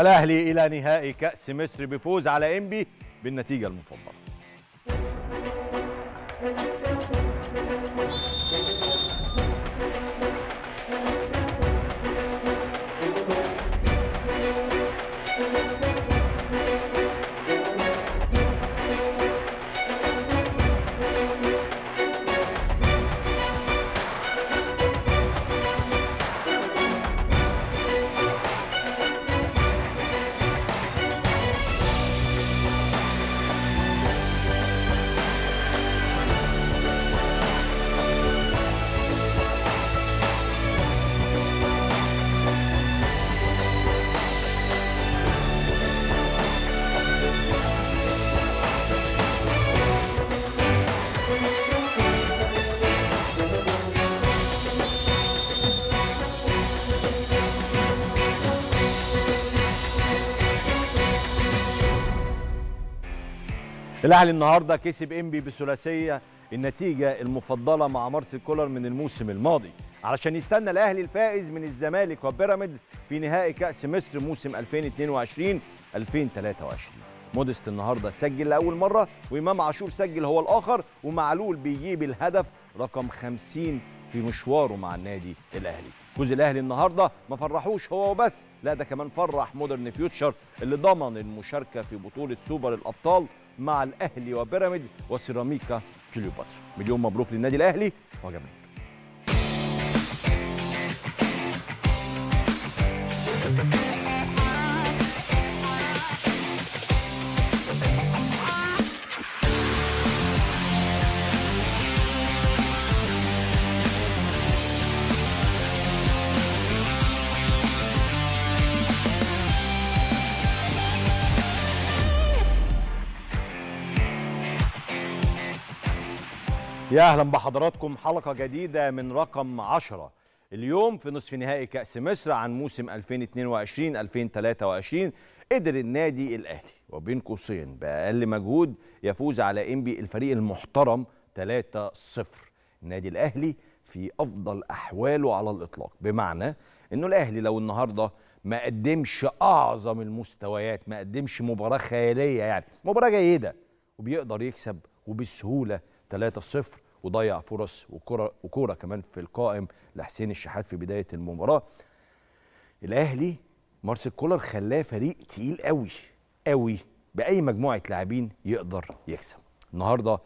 الاهلي الى نهائي كاس مصر بفوز على انبي بالنتيجه المفضله الاهلي النهارده كسب انبي بثلاثيه النتيجه المفضله مع مارسيل كولر من الموسم الماضي علشان يستنى الاهلي الفائز من الزمالك وبيراميدز في نهائي كاس مصر موسم 2022 2023 مودست النهارده سجل لاول مره وامام عاشور سجل هو الاخر ومعلول بيجيب الهدف رقم 50 في مشواره مع النادي الاهلي جوز الاهلي النهارده ما فرحوش هو وبس لا ده كمان فرح مودرن فيوتشر اللي ضمن المشاركه في بطوله سوبر الابطال مع الاهلي وبيراميدز وسيراميكا كليوباترا مليون مبروك للنادي الاهلي be right back. يا اهلا بحضراتكم حلقه جديده من رقم 10 اليوم في نصف نهائي كاس مصر عن موسم 2022 2023 قدر النادي الاهلي وبين قوسين باقل مجهود يفوز على انبي الفريق المحترم 3-0 النادي الاهلي في افضل احواله على الاطلاق بمعنى انه الاهلي لو النهارده ما قدمش اعظم المستويات ما قدمش مباراه خياليه يعني مباراه جيده وبيقدر يكسب وبسهوله 3-0 وضيع فرص وكرة وكرة كمان في القائم لحسين الشحات في بدايه المباراه الاهلي مارسيل كولر خلاه فريق تقيل قوي قوي باي مجموعه لاعبين يقدر يكسب النهارده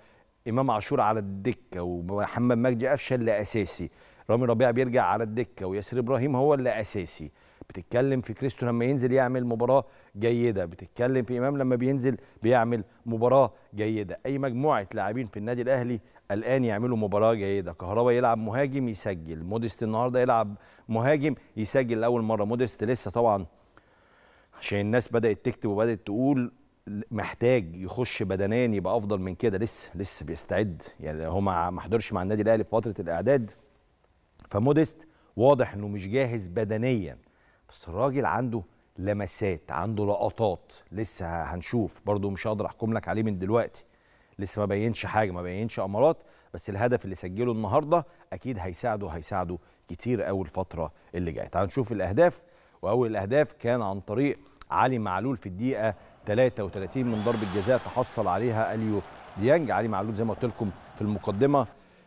امام عاشور على الدكه ومحمد مجدي قفشه اللي اساسي رامي ربيع بيرجع على الدكه وياسر ابراهيم هو اللي اساسي بتتكلم في كريستو لما ينزل يعمل مباراه جيده بتتكلم في امام لما بينزل بيعمل مباراه جيده اي مجموعه لاعبين في النادي الاهلي الان يعملوا مباراه جيده كهربا يلعب مهاجم يسجل موديست النهارده يلعب مهاجم يسجل لاول مره موديست لسه طبعا عشان الناس بدات تكتب وبدات تقول محتاج يخش بدنيا يبقى افضل من كده لسه لسه بيستعد يعني هو ما حضرش مع النادي الاهلي في فتره الاعداد فموديست واضح انه مش جاهز بدنيا بس الراجل عنده لمسات عنده لقطات لسه هنشوف برضو مش هقدر احكم لك عليه من دلوقتي لسه ما بينش حاجه ما بينش امارات بس الهدف اللي سجله النهارده اكيد هيساعده هيساعده كتير قوي الفتره اللي جايه تعال نشوف الاهداف واول الاهداف كان عن طريق علي معلول في الدقيقه 33 من ضربه جزاء تحصل عليها اليو ديانج علي معلول زي ما قلت لكم في المقدمه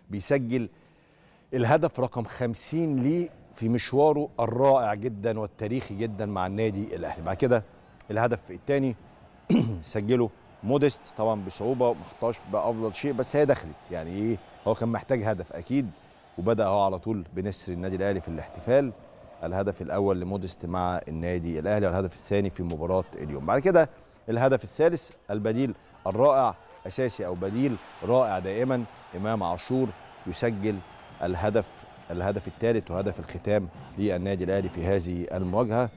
بيسجل الهدف رقم 50 ليه في مشواره الرائع جدا والتاريخي جدا مع النادي الاهلي بعد كده الهدف الثاني سجله موديست طبعا بصعوبه ومحتاج بافضل شيء بس هي دخلت يعني ايه هو كان محتاج هدف اكيد وبدا هو على طول بنسر النادي الاهلي في الاحتفال الهدف الاول لموديست مع النادي الاهلي والهدف الثاني في مباراه اليوم بعد كده الهدف الثالث البديل الرائع اساسي او بديل رائع دائما امام عاشور يسجل الهدف الهدف الثالث وهدف الختام للنادي الاهلي في هذه المواجهه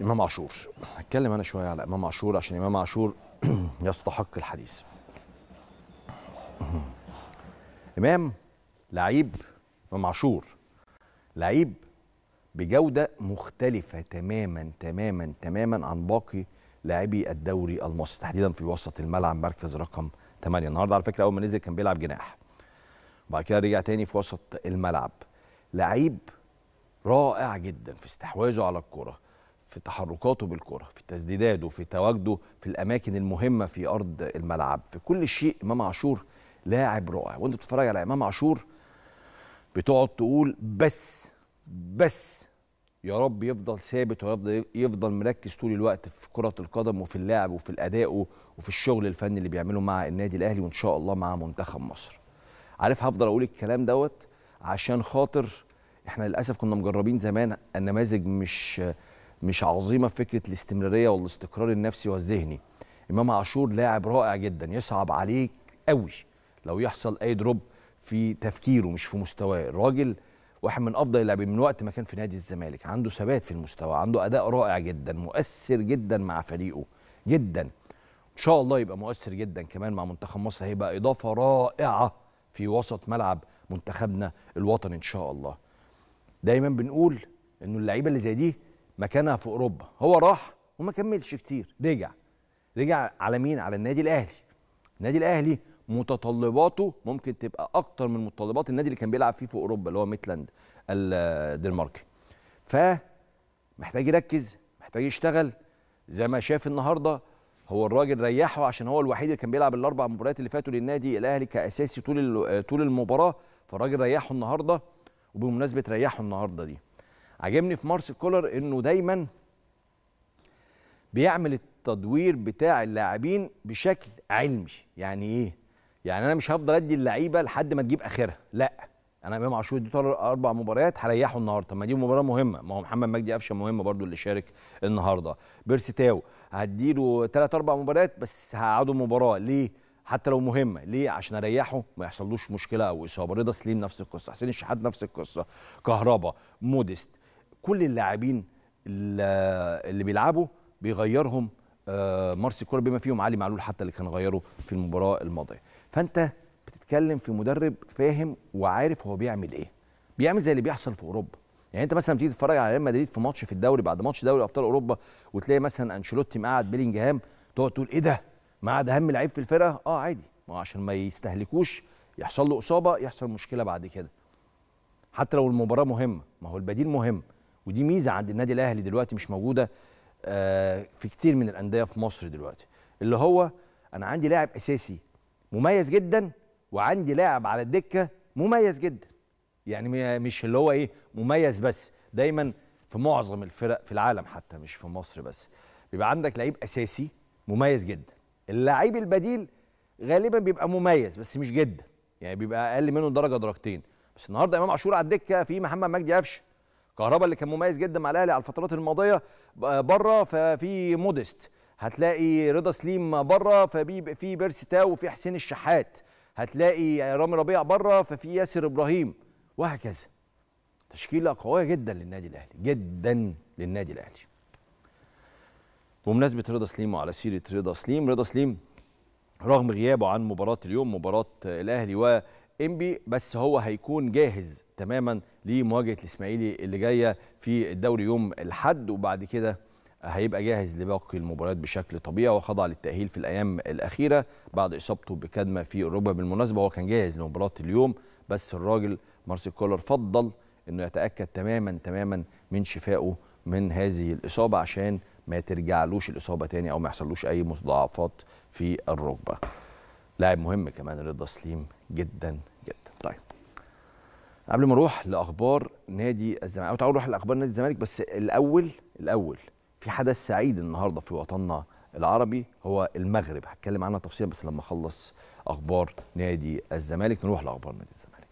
امام عاشور هتكلم انا شويه على امام عاشور عشان امام عاشور يستحق الحديث امام لعيب امام عاشور لعيب بجوده مختلفه تماما تماما تماما عن باقي لاعبي الدوري المصري تحديدا في وسط الملعب مركز رقم 8 النهارده على فكره اول ما نزل كان بيلعب جناح بعد كده رجع تاني في وسط الملعب لعيب رائع جدا في استحواذه على الكره في تحركاته بالكره في تسديداته في تواجده في الاماكن المهمه في ارض الملعب في كل شيء امام عاشور لاعب رائع وانت بتتفرج على امام عاشور بتقعد تقول بس بس يا رب يفضل ثابت ويفضل يفضل مركز طول الوقت في كره القدم وفي اللعب وفي الاداء وفي الشغل الفني اللي بيعمله مع النادي الاهلي وان شاء الله مع منتخب مصر عارف هفضل اقول الكلام دوت عشان خاطر احنا للاسف كنا مجربين زمان النماذج مش مش عظيمه في فكره الاستمراريه والاستقرار النفسي والذهني امام عاشور لاعب رائع جدا يصعب عليك قوي لو يحصل اي دروب في تفكيره مش في مستواه الراجل واحد من افضل اللاعبين من وقت ما كان في نادي الزمالك عنده ثبات في المستوى عنده اداء رائع جدا مؤثر جدا مع فريقه جدا ان شاء الله يبقى مؤثر جدا كمان مع منتخب مصر هيبقى اضافه رائعه في وسط ملعب منتخبنا الوطني ان شاء الله دايما بنقول انه اللعيبه اللي زي دي مكانها في اوروبا هو راح وما كملش كتير رجع رجع على مين على النادي الاهلي النادي الاهلي متطلباته ممكن تبقى اكتر من متطلبات النادي اللي كان بيلعب فيه في اوروبا اللي هو ميتلاند الدنماركي ف محتاج يركز محتاج يشتغل زي ما شاف النهارده هو الراجل ريحه عشان هو الوحيد اللي كان بيلعب الاربع مباريات اللي فاتوا للنادي الاهلي كاساسي طول طول المباراه فالراجل ريحه النهارده وبمناسبه ريحه النهارده دي عجبني في مارسيل كولر انه دايما بيعمل التدوير بتاع اللاعبين بشكل علمي يعني ايه يعني انا مش هفضل ادي اللعيبه لحد ما تجيب اخرها لا انا امام عاشور دي اربع مباريات هريحه النهارده طب ما دي مباراه مهمه ما هو محمد مجدي قفشه مهم برضو اللي شارك النهارده بيرسي تاو هديله ثلاث اربع مباريات بس هقعده مباراه ليه؟ حتى لو مهمه ليه؟ عشان اريحه ما يحصلوش مشكله او اصابه رضا سليم نفس القصه حسين الشحات نفس القصه كهربا موديست كل اللاعبين اللي بيلعبوا بيغيرهم آه، مارسي كولر بما فيهم علي معلول حتى اللي كان غيره في المباراه الماضيه فانت بتتكلم في مدرب فاهم وعارف هو بيعمل ايه بيعمل زي اللي بيحصل في اوروبا يعني انت مثلا بتيجي تتفرج على ريال مدريد في ماتش في الدوري بعد ماتش دوري ابطال اوروبا وتلاقي مثلا انشيلوتي مقعد بيلينجهام تقعد تقول ايه ده؟ مقعد اهم لعيب في الفرقه؟ اه عادي ما عشان ما يستهلكوش يحصل له اصابه يحصل مشكله بعد كده. حتى لو المباراه مهمه ما هو البديل مهم ودي ميزه عند النادي الاهلي دلوقتي مش موجوده آه، في كتير من الانديه في مصر دلوقتي اللي هو انا عندي لاعب اساسي مميز جدا وعندي لاعب على الدكه مميز جدا يعني مش اللي هو ايه مميز بس دايما في معظم الفرق في العالم حتى مش في مصر بس بيبقى عندك لعيب اساسي مميز جدا اللعيب البديل غالبا بيبقى مميز بس مش جدا يعني بيبقى اقل منه درجه درجتين بس النهارده امام عاشور على الدكه في محمد مجدي قفشه كهربا اللي كان مميز جدا مع الاهلي على الفترات الماضيه بره ففي مودست هتلاقي رضا سليم بره فبيبقى في بيرسي تاو وفي حسين الشحات هتلاقي رامي ربيع بره ففي ياسر ابراهيم وهكذا تشكيله قويه جدا للنادي الاهلي جدا للنادي الاهلي بمناسبه رضا سليم وعلى سيره رضا سليم رضا سليم رغم غيابه عن مباراه اليوم مباراه الاهلي وانبي بس هو هيكون جاهز تماما لمواجهه الاسماعيلي اللي جايه في الدوري يوم الاحد وبعد كده هيبقى جاهز لباقي المباريات بشكل طبيعي وخضع للتاهيل في الايام الاخيره بعد اصابته بكدمه في اوروبا بالمناسبه هو كان جاهز لمباراه اليوم بس الراجل مارسيل كولر فضل انه يتاكد تماما تماما من شفائه من هذه الاصابه عشان ما ترجعلوش الاصابه تاني او ما يحصلوش اي مضاعفات في الركبه. لاعب مهم كمان رضا سليم جدا جدا. طيب. قبل ما نروح لاخبار نادي الزمالك او تعالوا نروح لاخبار نادي الزمالك بس الاول الاول في حدث سعيد النهارده في وطننا العربي هو المغرب هتكلم عنها تفصيلا بس لما اخلص اخبار نادي الزمالك نروح لاخبار نادي الزمالك.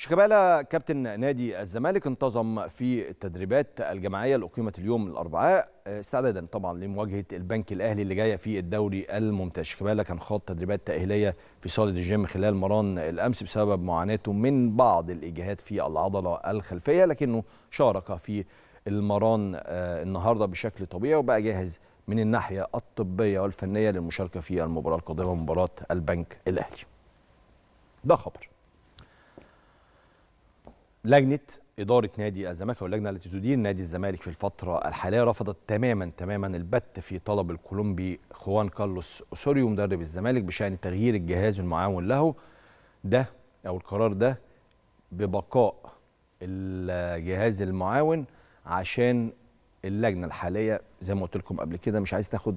شيكابالا كابتن نادي الزمالك انتظم في التدريبات الجماعيه اللي اقيمت اليوم الاربعاء آه، استعدادا طبعا لمواجهه البنك الاهلي اللي جايه في الدوري الممتاز شيكابالا كان خاض تدريبات تاهيليه في صاله الجيم خلال مران الامس بسبب معاناته من بعض الاجهاد في العضله الخلفيه لكنه شارك في المران آه، النهارده بشكل طبيعي وبقى جاهز من الناحيه الطبيه والفنيه للمشاركه في المباراه القادمه مباراه البنك الاهلي ده خبر لجنه إدارة نادي الزمالك او اللجنه التي تدير نادي الزمالك في الفترة الحالية رفضت تماما تماما البت في طلب الكولومبي خوان كارلوس أوسوريو مدرب الزمالك بشأن تغيير الجهاز المعاون له ده أو القرار ده ببقاء الجهاز المعاون عشان اللجنة الحالية زي ما قلت لكم قبل كده مش عايز تاخد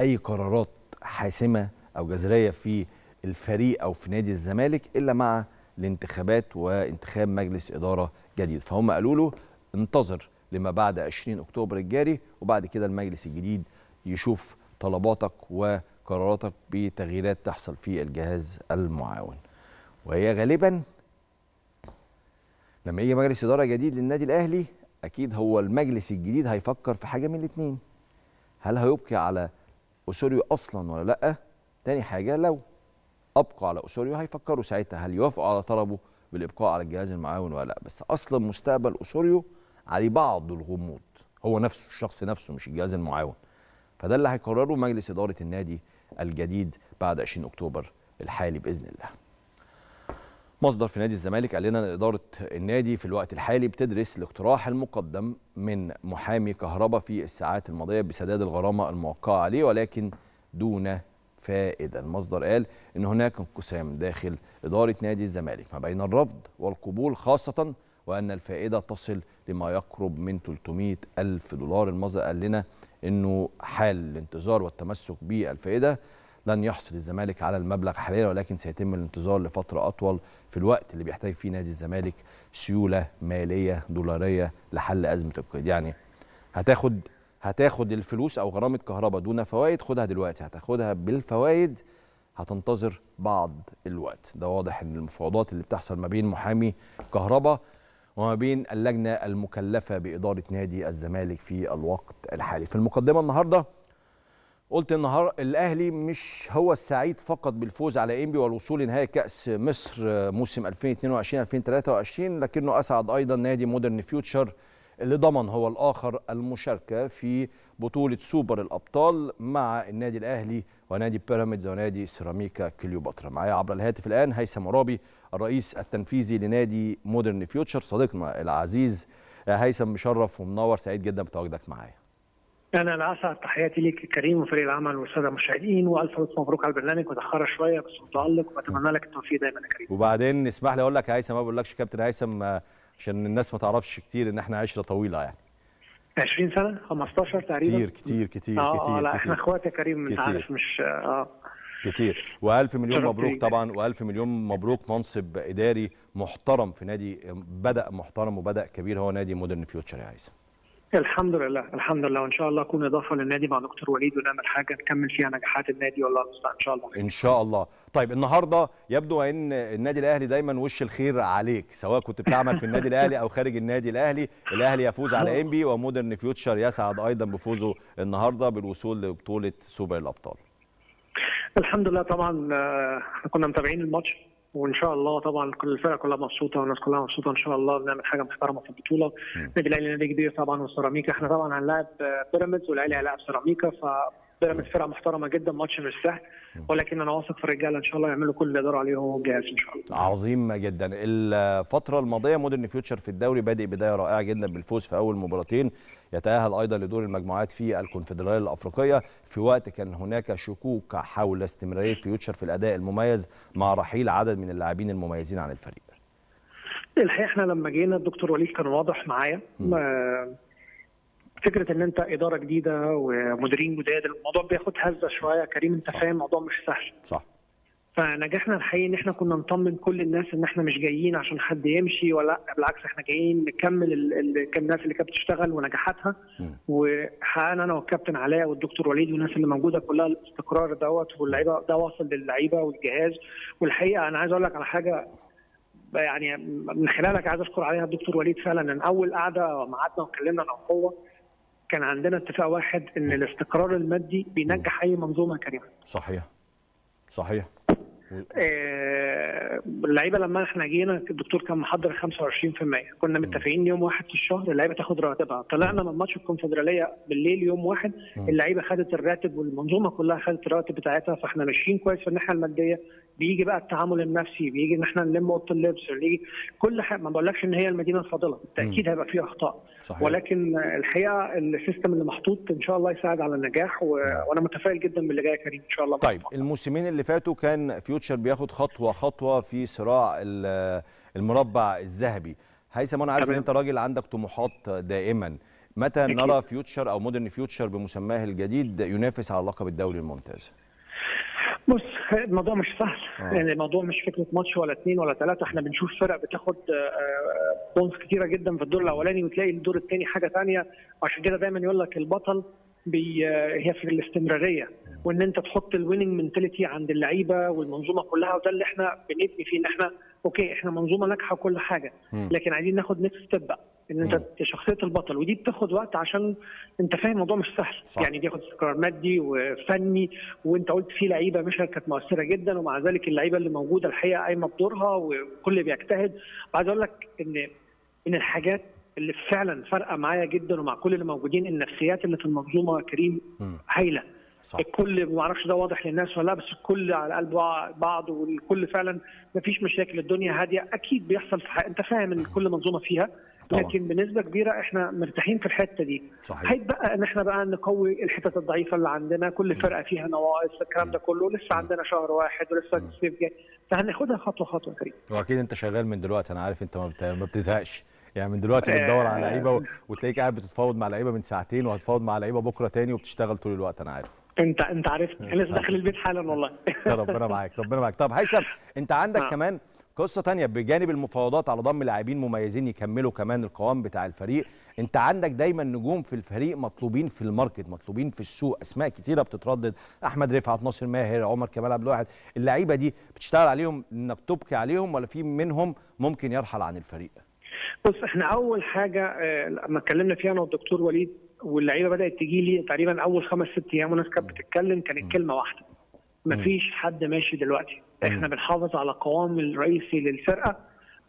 أي قرارات حاسمة أو جذرية في الفريق أو في نادي الزمالك إلا مع لانتخابات وانتخاب مجلس إدارة جديد فهم قالوا له انتظر لما بعد 20 أكتوبر الجاري وبعد كده المجلس الجديد يشوف طلباتك وقراراتك بتغييرات تحصل في الجهاز المعاون وهي غالبا لما يجي مجلس إدارة جديد للنادي الأهلي أكيد هو المجلس الجديد هيفكر في حاجة من الاتنين هل هيبقي على أسوريو أصلا ولا لأ؟ تاني حاجة لو ابقوا على اسوريو هيفكروا ساعتها هل يوافقوا على طلبه بالابقاء على الجهاز المعاون ولا لا بس اصلا مستقبل اسوريو عليه بعض الغموض هو نفسه الشخص نفسه مش الجهاز المعاون فده اللي هيقرره مجلس اداره النادي الجديد بعد 20 اكتوبر الحالي باذن الله مصدر في نادي الزمالك قال لنا ان إدارة النادي في الوقت الحالي بتدرس الاقتراح المقدم من محامي كهربا في الساعات الماضية بسداد الغرامة الموقعة عليه ولكن دون فائده المصدر قال ان هناك انقسام داخل اداره نادي الزمالك ما بين الرفض والقبول خاصه وان الفائده تصل لما يقرب من 300 الف دولار المصدر قال لنا انه حال الانتظار والتمسك بالفائده لن يحصل الزمالك على المبلغ حاليا ولكن سيتم الانتظار لفتره اطول في الوقت اللي بيحتاج فيه نادي الزمالك سيوله ماليه دولاريه لحل ازمه القيد يعني هتاخد هتاخد الفلوس او غرامه كهرباء دون فوائد خدها دلوقتي هتاخدها بالفوائد هتنتظر بعض الوقت ده واضح ان المفاوضات اللي بتحصل ما بين محامي كهرباء وما بين اللجنه المكلفه باداره نادي الزمالك في الوقت الحالي في المقدمه النهارده قلت النهار الاهلي مش هو السعيد فقط بالفوز على انبي والوصول لنهائي كاس مصر موسم 2022 2023 لكنه اسعد ايضا نادي مودرن فيوتشر اللي ضمن هو الآخر المشاركة في بطولة سوبر الأبطال مع النادي الأهلي ونادي بيراميدز ونادي سيراميكا كليوباترا معايا عبر الهاتف الآن هيثم مرابي الرئيس التنفيذي لنادي مودرن فيوتشر صديقنا العزيز هيثم مشرف ومنور سعيد جدا بتواجدك معايا انا أسعد تحياتي ليك كريم وفريق العمل والساده المشاهدين والف الف مبروك على البرنامج متاخره شويه بس متالق واتمنى لك التوفيق دايما يا كريم وبعدين اسمح لي اقول لك يا هيثم ما بقولكش كابتن هيثم عشان الناس ما تعرفش كتير ان احنا عشره طويله يعني 20 سنه 15 تقريبا كتير كتير كتير آه, آه، كتير اه لا احنا اخوات يا كريم انت عارف مش اه كتير والف مليون مبروك طبعا والف مليون مبروك منصب اداري محترم في نادي بدا محترم وبدا كبير هو نادي مودرن فيوتشر يا عايزه الحمد لله الحمد لله وان شاء الله اكون اضافه للنادي مع دكتور وليد ونعمل حاجه نكمل فيها نجاحات النادي والله المستعان ان شاء الله ان شاء الله طيب النهارده يبدو ان النادي الاهلي دايما وش الخير عليك سواء كنت بتعمل في النادي الاهلي او خارج النادي الاهلي الاهلي يفوز على انبي ومودرن فيوتشر يسعد ايضا بفوزه النهارده بالوصول لبطوله سوبر الابطال الحمد لله طبعا آه، كنا متابعين الماتش وان شاء الله طبعا كل الفرق كلها مبسوطه والناس كلها مبسوطه ان شاء الله بنعمل حاجه محترمه في البطوله النادي الاهلي نادي كبير طبعا والسيراميكا احنا طبعا هنلاعب بيراميدز والاهلي هيلاعب سيراميكا ف بيراميدز فرقه محترمه جدا ماتش مش سهل ولكن انا واثق في الرجاله ان شاء الله يعملوا كل اللي يقدروا عليه وهو جاهز ان شاء الله. عظيم جدا الفتره الماضيه مودرن فيوتشر في الدوري بادئ بدايه رائعه جدا بالفوز في اول مباراتين يتاهل ايضا لدور المجموعات في الكونفدراليه الافريقيه في وقت كان هناك شكوك حول استمراريه فيوتشر في الاداء المميز مع رحيل عدد من اللاعبين المميزين عن الفريق. الحقيقه احنا لما جينا الدكتور وليد كان واضح معايا فكره ان انت اداره جديده ومديرين جداد الموضوع بياخد هزه شويه كريم انت فاهم الموضوع مش سهل صح فنجحنا الحقيقي ان احنا كنا نطمن كل الناس ان احنا مش جايين عشان حد يمشي ولا بالعكس احنا جايين نكمل كم الناس اللي كانت بتشتغل ونجاحاتها وحققنا انا والكابتن علاء والدكتور وليد والناس اللي موجوده كلها الاستقرار دوت واللعيبه ده واصل للعيبه والجهاز والحقيقه انا عايز اقول لك على حاجه يعني من خلالك عايز اشكر عليها الدكتور وليد فعلا ان اول قعده معتنا واتكلمنا عن القوه كان عندنا اتفاق واحد ان الاستقرار المادي بينجح اي منظومه كريمه صحيح صحيح آه، اللعيبه لما احنا جينا الدكتور كان محضر 25% كنا متفقين يوم واحد في الشهر اللعيبه تاخد راتبها طلعنا من ماتش الكونفدراليه بالليل يوم واحد اللعيبه خدت الراتب والمنظومه كلها خدت الراتب بتاعتها فاحنا ماشيين كويس في الناحيه الماديه بيجي بقى التعامل النفسي بيجي ان احنا نلم اوضه اللبس بيجي كل حاجه ما بقولكش ان هي المدينه الفاضله بالتاكيد هيبقى فيها اخطاء صحيح. ولكن الحقيقه السيستم اللي محطوط ان شاء الله يساعد على النجاح و... وانا متفائل جدا باللي جاي يا كريم ان شاء الله طيب الموسمين اللي فاتوا كان فيوتشر بياخد خطوه خطوه في صراع المربع الذهبي هيثم انا عارف ان انت راجل عندك طموحات دائما متى نرى فيوتشر او مودرن فيوتشر بمسماه الجديد ينافس على اللقب الدوري الممتاز؟ بص الموضوع مش سهل آه. يعني الموضوع مش فكره ماتش ولا اثنين ولا ثلاثه احنا بنشوف فرق بتاخد بونز آه، آه، كتيره جدا في الدور الاولاني وتلاقي الدور الثاني حاجه ثانيه عشان كده دايما يقول لك البطل بي هي في الاستمراريه وان انت تحط الويننج منتاليتي عند اللعيبه والمنظومه كلها وده اللي احنا بنبني فيه ان احنا اوكي احنا منظومه ناجحه وكل حاجه لكن عايزين ناخد نكست ستيب بقى ان انت شخصيه البطل ودي بتاخد وقت عشان انت فاهم الموضوع مش سهل صح. يعني بياخد استقرار مادي وفني وانت قلت في لعيبه مش كانت مؤثره جدا ومع ذلك اللعيبه اللي موجوده الحقيقه قايمه بدورها وكل بيجتهد وعايز اقول لك ان من الحاجات اللي فعلا فارقه معايا جدا ومع كل اللي موجودين النفسيات اللي في المنظومه يا كريم هايله صح. الكل ما اعرفش ده واضح للناس ولا لا بس الكل على قلب بعض والكل فعلا ما فيش مشاكل الدنيا هاديه اكيد بيحصل في انت فاهم ان كل منظومه فيها طبعا. لكن بنسبه كبيره احنا مرتاحين في الحته دي صحيح بقى ان احنا بقى نقوي الحتت الضعيفه اللي عندنا كل فرقه فيها نواقص الكلام ده كله لسه عندنا شهر واحد ولسه الصيف جاي فهناخدها خطوه خطوه كريم واكيد انت شغال من دلوقتي انا عارف انت ما بتزهقش يعني من دلوقتي بتدور على آه. لعيبه وتلاقيك قاعد بتتفاوض مع لعيبه من ساعتين وهتفاوض مع لعيبه بكره تاني وبتشتغل طول الوقت انا عارف انت انت عارف لسه داخل البيت حالا والله ربنا معاك ربنا معاك طب هيثم انت عندك آه. كمان قصه تانية بجانب المفاوضات على ضم لاعبين مميزين يكملوا كمان القوام بتاع الفريق انت عندك دايما نجوم في الفريق مطلوبين في الماركت مطلوبين في السوق اسماء كتيره بتتردد احمد رفعت ناصر ماهر عمر كمال عبد الواحد اللعيبه دي بتشتغل عليهم انك تبكي عليهم ولا في منهم ممكن يرحل عن الفريق بص احنا اول حاجه آه، لما اتكلمنا فيها انا والدكتور وليد واللعيبه بدات تجي لي تقريبا اول خمس ست ايام والناس كانت بتتكلم كانت كلمه واحده مفيش حد ماشي دلوقتي احنا بنحافظ على قوام الرئيسي للفرقه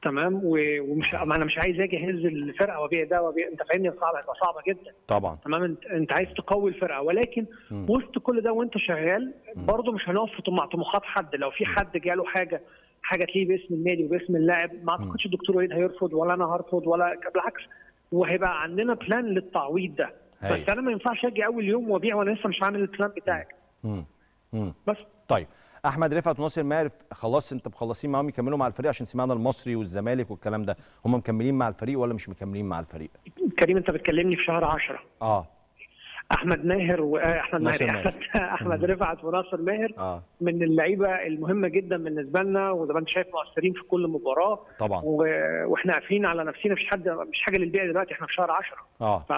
تمام ومش ما انا مش عايز اجي اهز الفرقه وابيع ده وابيع انت فاهمني صعبه هتبقى صعبه جدا طبعا تمام انت, انت عايز تقوي الفرقه ولكن م. وسط كل ده وانت شغال برضه مش هنقف مع طموحات حد لو في حد جاله حاجه حاجه تليه باسم النادي وباسم اللاعب ما اعتقدش الدكتور وليد هيرفض ولا انا هرفض ولا بالعكس وهيبقى عندنا بلان للتعويض ده هي. بس انا ما ينفعش اجي اول يوم وابيع وانا لسه مش عامل البلان بتاعك امم بس طيب احمد رفعت وناصر ماهر خلاص انت مخلصين معاهم يكملوا مع الفريق عشان سمعنا المصري والزمالك والكلام ده هم مكملين مع الفريق ولا مش مكملين مع الفريق كريم انت بتكلمني في شهر 10 اه احمد ماهر واحمد آه، ماهر احمد احمد رفعت وناصر ماهر آه. من اللعيبه المهمه جدا بالنسبه لنا وزي ما انت شايف مؤثرين في كل مباراه طبعا و... واحنا قافلين على نفسنا مش حد مش حاجه للبيع دلوقتي احنا في شهر 10 اه ف...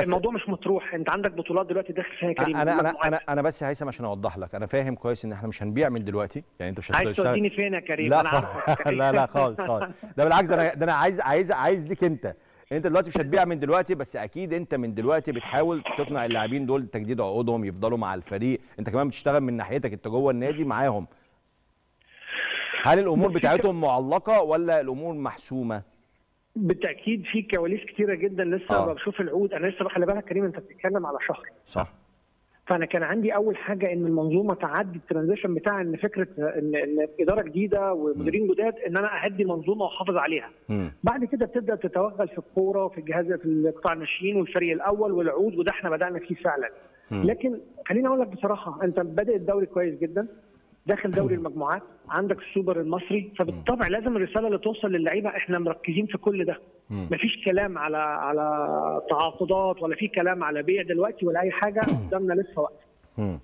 الموضوع مش مطروح انت عندك بطولات دلوقتي داخل فيها كريم انا انا انا انا بس يا هيثم عشان اوضح لك انا فاهم كويس ان احنا مش هنبيع من دلوقتي يعني انت مش عايز توديني فين يا كريم لا أنا لا لا خالص خالص ده بالعكس ده انا ده انا عايز عايز عايز ليك انت انت دلوقتي مش هتبيع من دلوقتي بس اكيد انت من دلوقتي بتحاول تقنع اللاعبين دول تجديد عقودهم يفضلوا مع الفريق انت كمان بتشتغل من ناحيتك انت جوه النادي معاهم هل الامور بتاعتهم معلقه ولا الامور محسومه بالتاكيد في كواليس كتيره جدا لسه آه. بشوف العود انا لسه خلي بالك كريم انت بتتكلم على شهر صح فانا كان عندي اول حاجه ان المنظومه تعدي الترانزيشن بتاع ان فكره ان, إن اداره جديده ومديرين جداد ان انا اهدي المنظومه واحافظ عليها. م. بعد كده بتبدا تتوغل في الكوره وفي الجهاز في قطاع الناشئين والفريق الاول والعود وده احنا بدانا فيه فعلا. م. لكن خليني اقول لك بصراحه انت بادئ الدوري كويس جدا داخل دوري المجموعات عندك السوبر المصري فبالطبع لازم الرساله اللي توصل للعيبه احنا مركزين في كل ده مفيش كلام على على تعاقدات ولا في كلام على بيع دلوقتي ولا اي حاجه قدامنا لسه وقت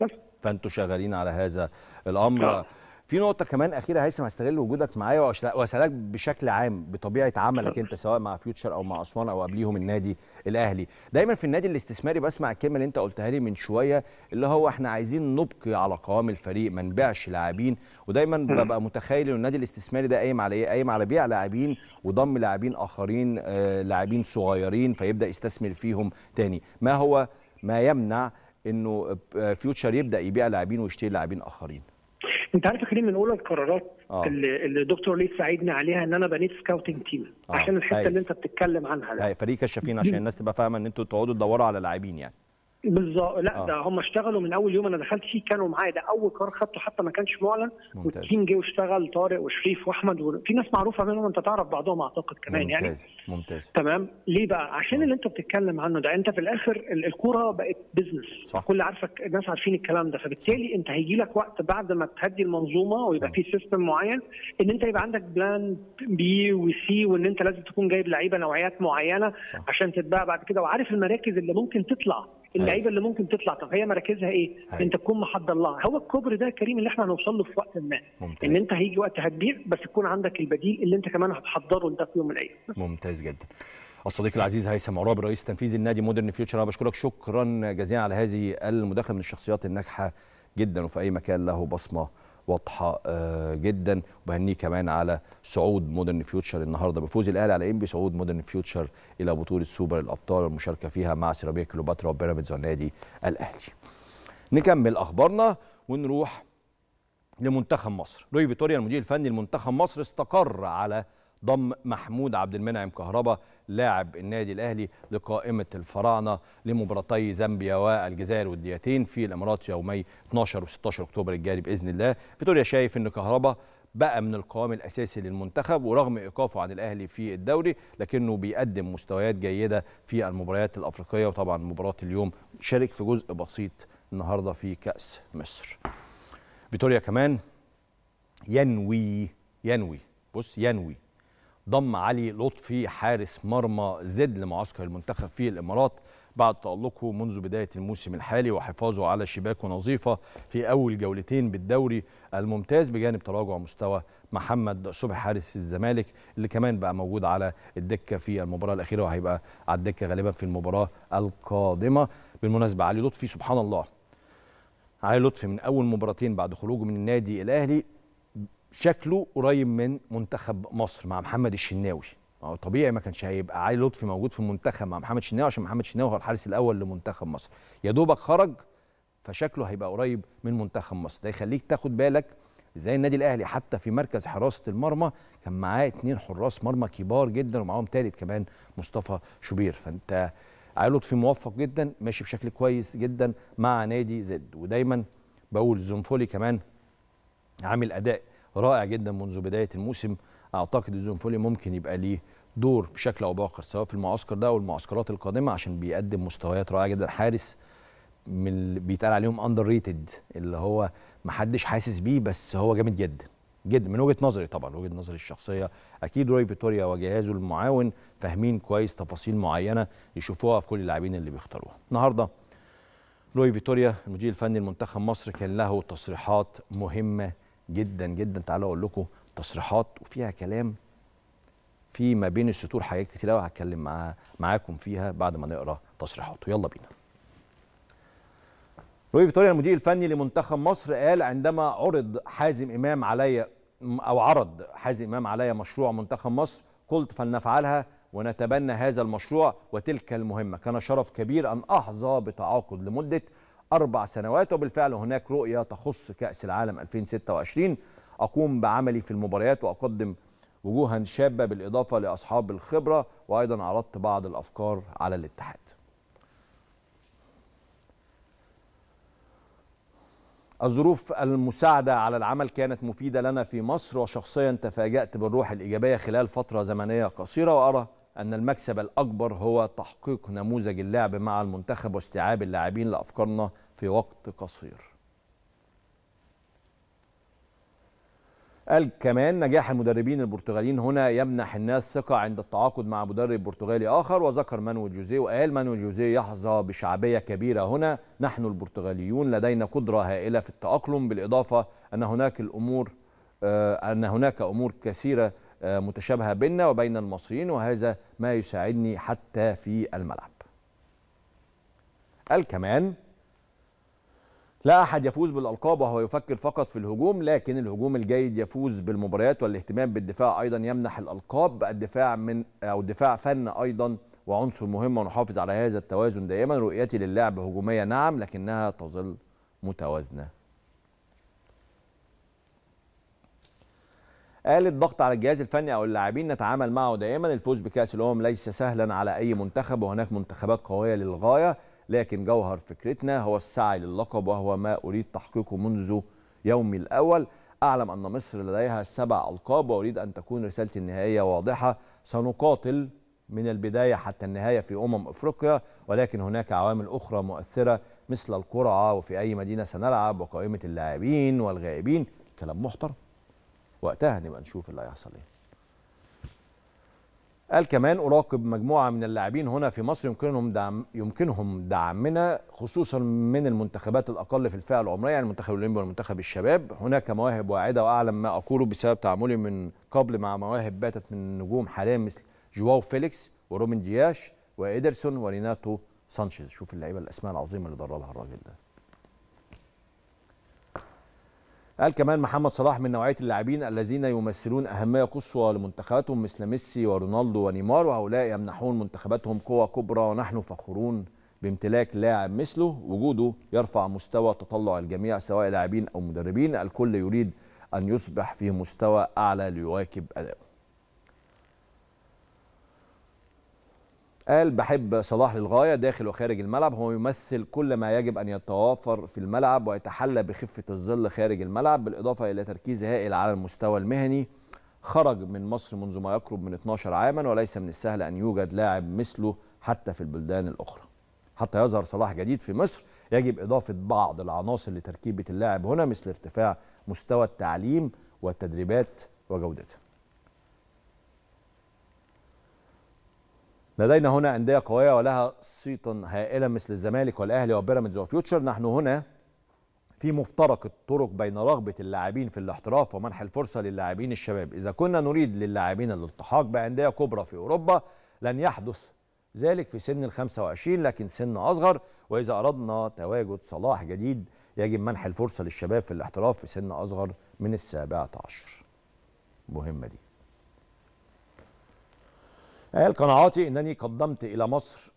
بس فانتوا شغالين على هذا الامر آه. في نقطه كمان اخيره هيثم هستغل وجودك معايا واسالك بشكل عام بطبيعه عملك انت سواء مع فيوتشر او مع اسوان او قبليهم النادي الاهلي دايما في النادي الاستثماري بسمع الكلمه اللي انت قلتها لي من شويه اللي هو احنا عايزين نبقي على قوام الفريق ما نبيعش لاعبين ودايما ببقى متخيل ان النادي الاستثماري ده قايم على ايه قايم على بيع لاعبين وضم لاعبين اخرين آه لاعبين صغيرين فيبدا يستثمر فيهم تاني ما هو ما يمنع انه آه، فيوتشر يبدا يبيع لاعبين ويشتري لاعبين اخرين انت عارف يا كريم من اولى القرارات آه. اللي, اللي دكتور ليه ساعدني عليها ان انا بنيت سكاوتنج تيم آه. عشان الحته أي. اللي انت بتتكلم عنها ده. فريق كشافين عشان الناس تبقى فاهمه ان انتوا تقعدوا تدوروا على لاعبين يعني بالظبط لا آه. ده هم اشتغلوا من اول يوم انا دخلت فيه كانوا معايا ده اول قرار خدته حتى ما كانش معلن والتيم جه واشتغل طارق وشريف واحمد وفي ناس معروفه منهم انت تعرف بعضهم اعتقد كمان يعني. ممتاز. يعني ممتاز تمام ليه بقى عشان آه. اللي انت بتتكلم عنه ده انت في الاخر الكوره بقت بزنس كل عارفك الناس عارفين الكلام ده فبالتالي انت هيجي لك وقت بعد ما تهدي المنظومه ويبقى آه. في سيستم معين ان انت يبقى عندك بلان بي وسي وان انت لازم تكون جايب لعيبه نوعيات معينه صح. عشان تتباع بعد كده وعارف المراكز اللي ممكن تطلع أيوة. اللعيبه اللي ممكن تطلع طب هي مراكزها ايه؟ هاي. أيوة. انت تكون محضر لها، هو الكوبري ده كريم اللي احنا هنوصل له في وقت ما ممتاز. ان انت هيجي وقت هتبيع بس يكون عندك البديل اللي انت كمان هتحضره انت في يوم من الايام ممتاز جدا الصديق العزيز هيثم عرابي رئيس تنفيذي النادي مودرن فيوتشر انا بشكرك شكرا جزيلا على هذه المداخله من الشخصيات الناجحه جدا وفي اي مكان له بصمه واضحه آه، جدا وبهنيه كمان على صعود مودرن فيوتشر النهارده بفوز الاهلي على انبي صعود مودرن فيوتشر الى بطوله سوبر الابطال والمشاركه فيها مع سيراميكا كليوباترا وبيراميدز والنادي الاهلي. نكمل اخبارنا ونروح لمنتخب مصر لوي فيتوريا المدير الفني لمنتخب مصر استقر على ضم محمود عبد المنعم كهربا لاعب النادي الاهلي لقائمه الفراعنه لمباراتي زامبيا والجزائر والديتين في الامارات يومي 12 و16 اكتوبر الجاري باذن الله فيتوريا شايف ان كهربا بقى من القوام الاساسي للمنتخب ورغم ايقافه عن الاهلي في الدوري لكنه بيقدم مستويات جيده في المباريات الافريقيه وطبعا مباراه اليوم شارك في جزء بسيط النهارده في كاس مصر. فيتوريا كمان ينوي ينوي بص ينوي ضم علي لطفي حارس مرمى زد لمعسكر المنتخب في الامارات بعد تألقه منذ بداية الموسم الحالي وحفاظه على شباكه نظيفة في أول جولتين بالدوري الممتاز بجانب تراجع مستوى محمد صبحي حارس الزمالك اللي كمان بقى موجود على الدكة في المباراة الأخيرة وهيبقى على الدكة غالبا في المباراة القادمة بالمناسبة علي لطفي سبحان الله علي لطفي من أول مباراتين بعد خروجه من النادي الأهلي شكله قريب من منتخب مصر مع محمد الشناوي ما هو طبيعي ما كانش هيبقى علي لطفي موجود في المنتخب مع محمد الشناوي عشان محمد الشناوي هو الحارس الاول لمنتخب مصر يا دوبك خرج فشكله هيبقى قريب من منتخب مصر ده يخليك تاخد بالك ازاي النادي الاهلي حتى في مركز حراسه المرمى كان معاه اتنين حراس مرمى كبار جدا ومعاهم تالت كمان مصطفى شوبير فانت علي لطفي موفق جدا ماشي بشكل كويس جدا مع نادي زد ودايما بقول زنفولي كمان عامل اداء رائع جدا منذ بدايه الموسم اعتقد الزنفولي ممكن يبقى ليه دور بشكل او باخر سواء في المعسكر ده او المعسكرات القادمه عشان بيقدم مستويات رائعه جدا حارس من بيتقال عليهم اندر ريتد اللي هو محدش حاسس بيه بس هو جامد جدا جدا من وجهه نظري طبعا وجهه نظري الشخصيه اكيد روي فيتوريا وجهازه المعاون فاهمين كويس تفاصيل معينه يشوفوها في كل اللاعبين اللي بيختاروها النهارده روي فيتوريا المدير الفني لمنتخب مصر كان له تصريحات مهمه جدا جدا تعالوا اقول لكم تصريحات وفيها كلام في ما بين السطور حاجات كتير قوي هتكلم معاكم فيها بعد ما نقرا تصريحاته يلا بينا روي فيتوريا المدير الفني لمنتخب مصر قال عندما عرض حازم امام عليا او عرض حازم امام عليا مشروع منتخب مصر قلت فلنفعلها ونتبنى هذا المشروع وتلك المهمه كان شرف كبير ان احظى بتعاقد لمده أربع سنوات وبالفعل هناك رؤية تخص كأس العالم 2026 أقوم بعملي في المباريات وأقدم وجوها شابة بالإضافة لأصحاب الخبرة وأيضا عرضت بعض الأفكار على الاتحاد الظروف المساعدة على العمل كانت مفيدة لنا في مصر وشخصيا تفاجأت بالروح الإيجابية خلال فترة زمنية قصيرة وأرى أن المكسب الأكبر هو تحقيق نموذج اللعب مع المنتخب واستيعاب اللاعبين لأفكارنا في وقت قصير قال كمان نجاح المدربين البرتغاليين هنا يمنح الناس ثقة عند التعاقد مع مدرب برتغالي آخر وذكر مانويل جوزيه وقال مانويل جوزيه يحظى بشعبية كبيرة هنا نحن البرتغاليون لدينا قدرة هائلة في التأقلم بالإضافة أن هناك الأمور آه، أن هناك أمور كثيرة آه، متشابهه بيننا وبين المصريين وهذا ما يساعدني حتى في الملعب. قال كمان لا أحد يفوز بالألقاب وهو يفكر فقط في الهجوم لكن الهجوم الجيد يفوز بالمباريات والاهتمام بالدفاع أيضا يمنح الألقاب الدفاع من آه، أو الدفاع فن أيضا وعنصر مهم ونحافظ على هذا التوازن دائما رؤيتي للعب هجومية نعم لكنها تظل متوازنة قال الضغط على الجهاز الفني او اللاعبين نتعامل معه دائما الفوز بكاس الامم ليس سهلا على اي منتخب وهناك منتخبات قويه للغايه لكن جوهر فكرتنا هو السعي للقب وهو ما اريد تحقيقه منذ يومي الاول اعلم ان مصر لديها سبع القاب واريد ان تكون رسالتي النهائيه واضحه سنقاتل من البدايه حتى النهايه في امم افريقيا ولكن هناك عوامل اخرى مؤثره مثل القرعه وفي اي مدينه سنلعب وقائمه اللاعبين والغائبين كلام محترم وقتها نبقى نشوف اللي هيحصل ايه قال كمان اراقب مجموعه من اللاعبين هنا في مصر يمكنهم دعم يمكنهم دعمنا خصوصا من المنتخبات الاقل في الفئه العمريه يعني المنتخب الاولمبي والمنتخب الشباب هناك مواهب واعده واعلم ما اقوله بسبب تعاملي من قبل مع مواهب باتت من النجوم حاليا مثل جواو فيليكس ورومين دياش وإيدرسون وريناتو سانشيز شوف اللعيبه الاسماء العظيمه اللي دربها الراجل ده قال كمان محمد صلاح من نوعيه اللاعبين الذين يمثلون اهميه قصوى لمنتخباتهم مثل ميسي ورونالدو ونيمار وهؤلاء يمنحون منتخباتهم قوه كبرى ونحن فخورون بامتلاك لاعب مثله وجوده يرفع مستوى تطلع الجميع سواء لاعبين او مدربين الكل يريد ان يصبح في مستوى اعلى ليواكب اداؤه قال بحب صلاح للغايه داخل وخارج الملعب هو يمثل كل ما يجب ان يتوافر في الملعب ويتحلى بخفه الظل خارج الملعب بالاضافه الى تركيز هائل على المستوى المهني خرج من مصر منذ ما يقرب من 12 عاما وليس من السهل ان يوجد لاعب مثله حتى في البلدان الاخرى حتى يظهر صلاح جديد في مصر يجب اضافه بعض العناصر لتركيبه اللاعب هنا مثل ارتفاع مستوى التعليم والتدريبات وجودتها لدينا هنا أندية قوية ولها صيتا هائلة مثل الزمالك والأهلي وبيراميدز وفيوتشر نحن هنا في مفترق الطرق بين رغبة اللاعبين في الاحتراف ومنح الفرصة للاعبين الشباب إذا كنا نريد للاعبين الالتحاق بأندية كبرى في أوروبا لن يحدث ذلك في سن ال 25 لكن سن أصغر وإذا أردنا تواجد صلاح جديد يجب منح الفرصة للشباب في الاحتراف في سن أصغر من السابعة عشر مهمة دي قال آه، قناعاتي أنني قدمت إلى مصر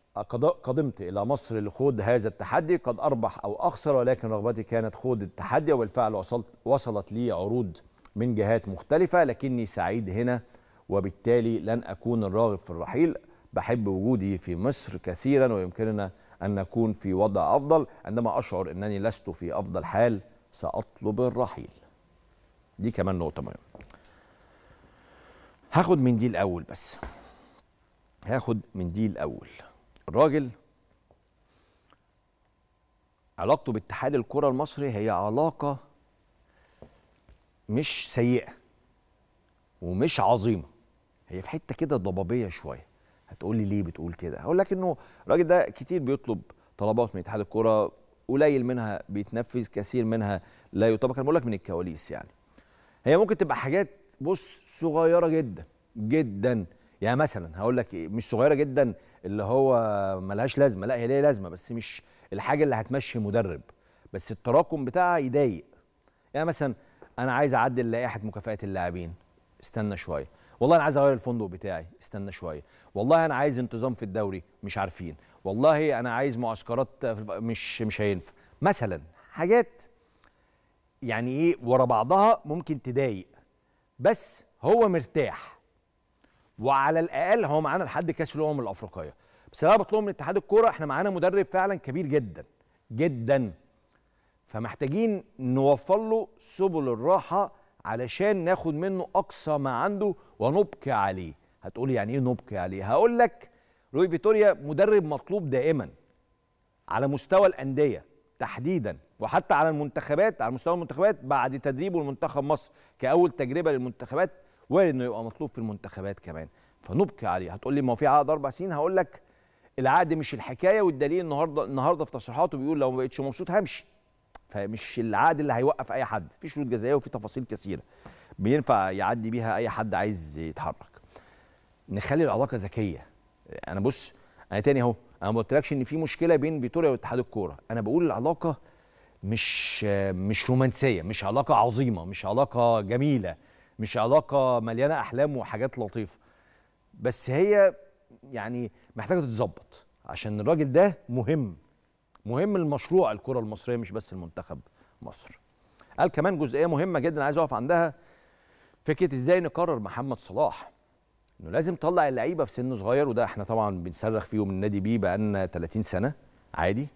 قدمت إلى مصر لخوض هذا التحدي قد أربح أو أخسر ولكن رغبتي كانت خوض التحدي وبالفعل وصلت وصلت لي عروض من جهات مختلفة لكني سعيد هنا وبالتالي لن أكون الراغب في الرحيل بحب وجودي في مصر كثيرا ويمكننا أن نكون في وضع أفضل عندما أشعر أنني لست في أفضل حال سأطلب الرحيل دي كمان نقطة مهمة هاخد من دي الأول بس هاخد من دي الاول الراجل علاقته باتحاد الكره المصري هي علاقه مش سيئه ومش عظيمه هي في حته كده ضبابيه شويه هتقول لي ليه بتقول كده هقول لك انه الراجل ده كتير بيطلب طلبات من اتحاد الكره قليل منها بيتنفذ كثير منها لا يطبق انا بقول لك من الكواليس يعني هي ممكن تبقى حاجات بص صغيره جدا جدا يعني مثلا هقول لك إيه، مش صغيره جدا اللي هو ملهاش لازمه لا هي ليها لازمه بس مش الحاجه اللي هتمشي مدرب بس التراكم بتاعها يضايق يعني مثلا انا عايز اعدل لائحه مكافئات اللاعبين استنى شويه والله انا عايز اغير الفندق بتاعي استنى شويه والله انا عايز انتظام في الدوري مش عارفين والله انا عايز معسكرات مش مش هينفع مثلا حاجات يعني ايه ورا بعضها ممكن تضايق بس هو مرتاح وعلى الاقل هو معانا لحد كاس الامم الافريقيه بس انا بطلبه من اتحاد الكوره احنا معانا مدرب فعلا كبير جدا جدا فمحتاجين نوفر له سبل الراحه علشان ناخد منه اقصى ما عنده ونبقي عليه هتقولي يعني ايه نبقي عليه هقول لك روي فيتوريا مدرب مطلوب دائما على مستوى الانديه تحديدا وحتى على المنتخبات على مستوى المنتخبات بعد تدريبه لمنتخب مصر كاول تجربه للمنتخبات وارد انه يبقى مطلوب في المنتخبات كمان فنبقي عليه هتقول لي ما هو في عقد اربع سنين هقول لك العقد مش الحكايه والدليل النهارده النهارده في تصريحاته بيقول لو ما بقتش مبسوط همشي فمش العقد اللي هيوقف اي حد في شروط جزائيه وفي تفاصيل كثيره بينفع يعدي بيها اي حد عايز يتحرك نخلي العلاقه ذكيه انا بص انا تاني اهو انا ما قلتلكش ان في مشكله بين فيتوريا واتحاد الكوره انا بقول العلاقه مش مش رومانسيه مش علاقه عظيمه مش علاقه جميله مش علاقه مليانه احلام وحاجات لطيفه بس هي يعني محتاجه تتظبط عشان الراجل ده مهم مهم لمشروع الكره المصريه مش بس المنتخب مصر قال كمان جزئيه مهمه جدا عايز اقف عندها فكره ازاي نقرر محمد صلاح انه لازم تطلع اللعيبه في سن صغير وده احنا طبعا بنصرخ فيه من النادي بيه بقالنا 30 سنه عادي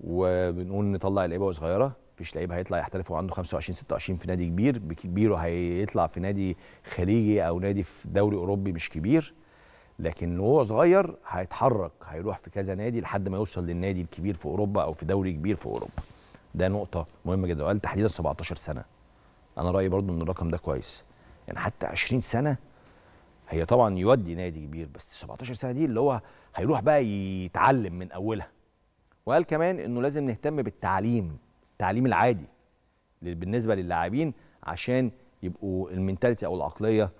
وبنقول نطلع اللعيبه وهي صغيره مفيش لعيب هيطلع يحترف وعنده 25 26 في نادي كبير بكبيره هيطلع في نادي خليجي او نادي في دوري اوروبي مش كبير لكن وهو صغير هيتحرك هيروح في كذا نادي لحد ما يوصل للنادي الكبير في اوروبا او في دوري كبير في اوروبا ده نقطه مهمه جدا وقال تحديدا 17 سنه انا رايي برضو ان الرقم ده كويس يعني حتى 20 سنه هي طبعا يودي نادي كبير بس 17 سنه دي اللي هو هيروح بقى يتعلم من اولها وقال كمان انه لازم نهتم بالتعليم التعليم العادي بالنسبه للاعبين عشان يبقوا المنتاليتي او العقليه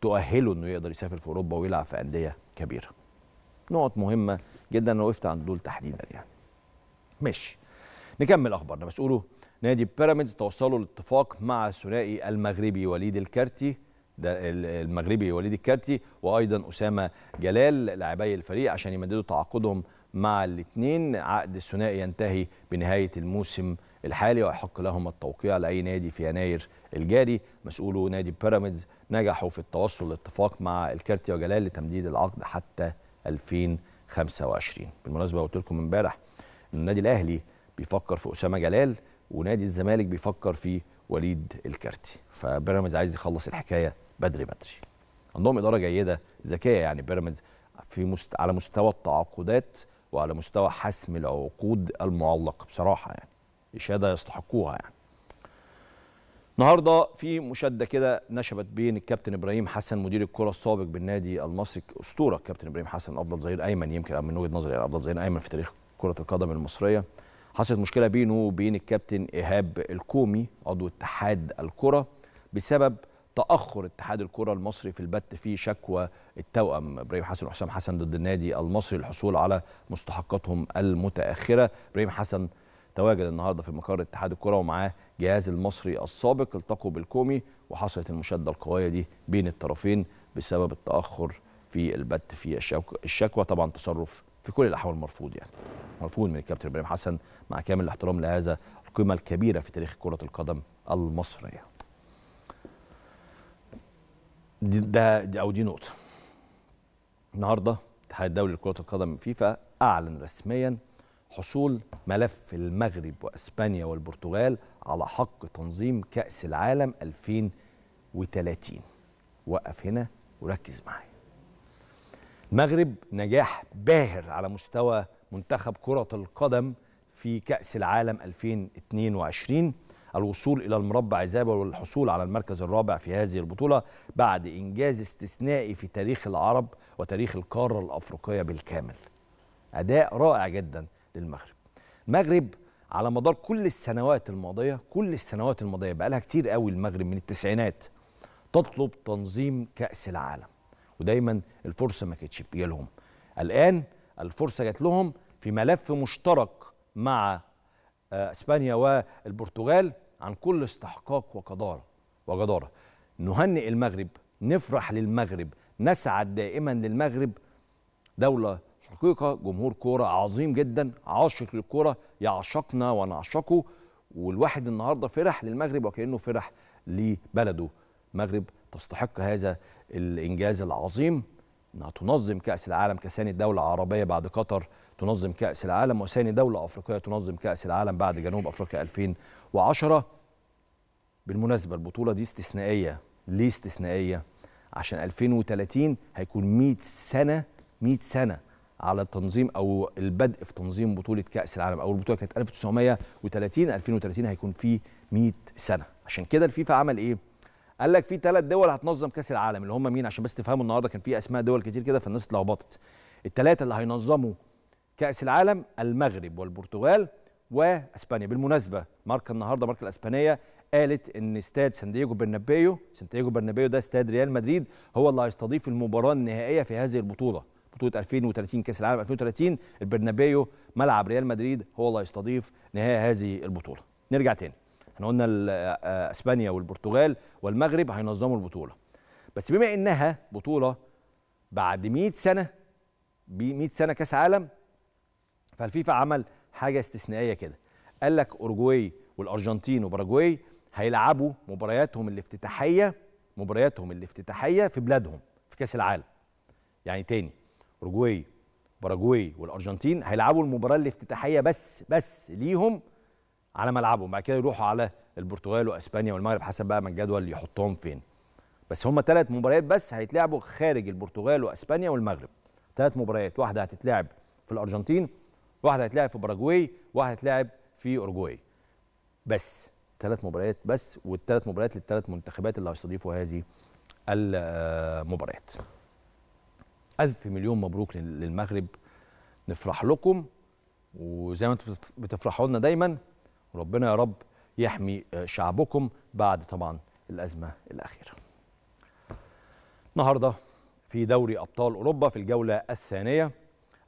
تؤهله انه يقدر يسافر في اوروبا ويلعب في انديه كبيره. نقط مهمه جدا انا وقفت عند دول تحديدا يعني. ماشي. نكمل اخبارنا بس قولوا نادي بيراميدز توصلوا لاتفاق مع الثنائي المغربي وليد الكارتي ده المغربي وليد الكارتي وايضا اسامه جلال لاعبي الفريق عشان يمددوا تعاقدهم مع الاثنين عقد ثنائي ينتهي بنهايه الموسم الحالي ويحق لهم التوقيع لاي نادي في يناير الجاري مسؤولو نادي بيراميدز نجحوا في التوصل لاتفاق مع الكارتي وجلال لتمديد العقد حتى 2025 بالمناسبه قلت لكم امبارح ان النادي الاهلي بيفكر في اسامه جلال ونادي الزمالك بيفكر في وليد الكارتي فبيراميدز عايز يخلص الحكايه بدري بدري عندهم اداره جيده ذكيه يعني بيراميدز في مست... على مستوى التعاقدات وعلى مستوى حسم العقود المعلقه بصراحه يعني اشاده يستحقوها يعني. النهارده في مشاده كده نشبت بين الكابتن ابراهيم حسن مدير الكره السابق بالنادي المصري اسطوره الكابتن ابراهيم حسن افضل ظهير ايمن يمكن من وجهه نظري يعني افضل ظهير ايمن في تاريخ كره القدم المصريه حصلت مشكله بينه وبين الكابتن ايهاب الكومي عضو اتحاد الكره بسبب تاخر اتحاد الكره المصري في البت في شكوى التوأم ابراهيم حسن وحسام حسن ضد النادي المصري للحصول على مستحقاتهم المتاخره ابراهيم حسن تواجد النهارده في مقر اتحاد الكره ومعاه جهاز المصري السابق التقوا بالكومي وحصلت المشاده القويه دي بين الطرفين بسبب التاخر في البت في الشكوى, الشكوى طبعا تصرف في كل الاحوال مرفوض يعني مرفوض من الكابتن ابراهيم حسن مع كامل الاحترام لهذا القيمه الكبيره في تاريخ كره القدم المصريه دي ده دي او دي نقطه النهارده الاتحاد الدولي لكره القدم فيفا اعلن رسميا حصول ملف المغرب واسبانيا والبرتغال على حق تنظيم كاس العالم 2030 وقف هنا وركز معايا المغرب نجاح باهر على مستوى منتخب كره القدم في كاس العالم 2022 الوصول إلى المربع الذهبي والحصول على المركز الرابع في هذه البطولة بعد إنجاز استثنائي في تاريخ العرب وتاريخ القارة الأفريقية بالكامل أداء رائع جدا للمغرب المغرب على مدار كل السنوات الماضية كل السنوات الماضية بقى لها كتير قوي المغرب من التسعينات تطلب تنظيم كأس العالم ودايما الفرصة ما كانتش لهم الآن الفرصة جات لهم في ملف مشترك مع آه، اسبانيا والبرتغال عن كل استحقاق وقدارة وجدارة نهنئ المغرب نفرح للمغرب نسعد دائما للمغرب دولة شقيقة جمهور كورة عظيم جدا عاشق للكورة يعشقنا ونعشقه والواحد النهاردة فرح للمغرب وكأنه فرح لبلده المغرب تستحق هذا الإنجاز العظيم انها تنظم كاس العالم كثاني دوله عربيه بعد قطر تنظم كاس العالم وثاني دوله افريقيه تنظم كاس العالم بعد جنوب افريقيا 2000 و10 بالمناسبة البطولة دي استثنائية ليه استثنائية؟ عشان 2030 هيكون 100 سنة 100 سنة على التنظيم او البدء في تنظيم بطوله كاس العالم اول بطوله كانت 1930 2030 هيكون في 100 سنه عشان كده الفيفا عمل ايه قال لك في ثلاث دول هتنظم كاس العالم اللي هم مين عشان بس تفهموا النهارده كان في اسماء دول كتير كده فالناس اتلخبطت الثلاثه اللي هينظموا كاس العالم المغرب والبرتغال واسبانيا بالمناسبه ماركا النهارده ماركا الاسبانيه قالت ان استاد سان دييغو برنابيو سان دييغو برنابيو ده استاد ريال مدريد هو اللي هيستضيف المباراه النهائيه في هذه البطوله بطوله 2030 كاس العالم 2030 البرنابيو ملعب ريال مدريد هو اللي هيستضيف نهائي هذه البطوله نرجع تاني احنا قلنا آه، آه، اسبانيا والبرتغال والمغرب هينظموا البطوله بس بما انها بطوله بعد 100 سنه ب 100 سنه كاس عالم فالفيفا عمل حاجه استثنائيه كده قال لك اورجواي والارجنتين وباراجواي هيلعبوا مبارياتهم الافتتاحيه مبارياتهم الافتتاحيه في بلادهم في كاس العالم يعني تاني اورجواي باراجواي والارجنتين هيلعبوا المباراه الافتتاحيه بس بس ليهم على ملعبهم بعد كده يروحوا على البرتغال واسبانيا والمغرب حسب بقى ما الجدول يحطهم فين بس هم ثلاث مباريات بس هيتلعبوا خارج البرتغال واسبانيا والمغرب ثلاث مباريات واحده هتتلعب في الارجنتين واحده هتلاعب في باراجواي واحده هتلاعب في اورجواي بس ثلاث مباريات بس والثلاث مباريات للثلاث منتخبات اللي هيستضيفوا هذه المباريات ألف مليون مبروك للمغرب نفرح لكم وزي ما انتم بتفرحوا لنا دايما وربنا يا رب يحمي آه، شعبكم بعد طبعا الأزمة الأخيرة النهاردة في دوري أبطال أوروبا في الجولة الثانية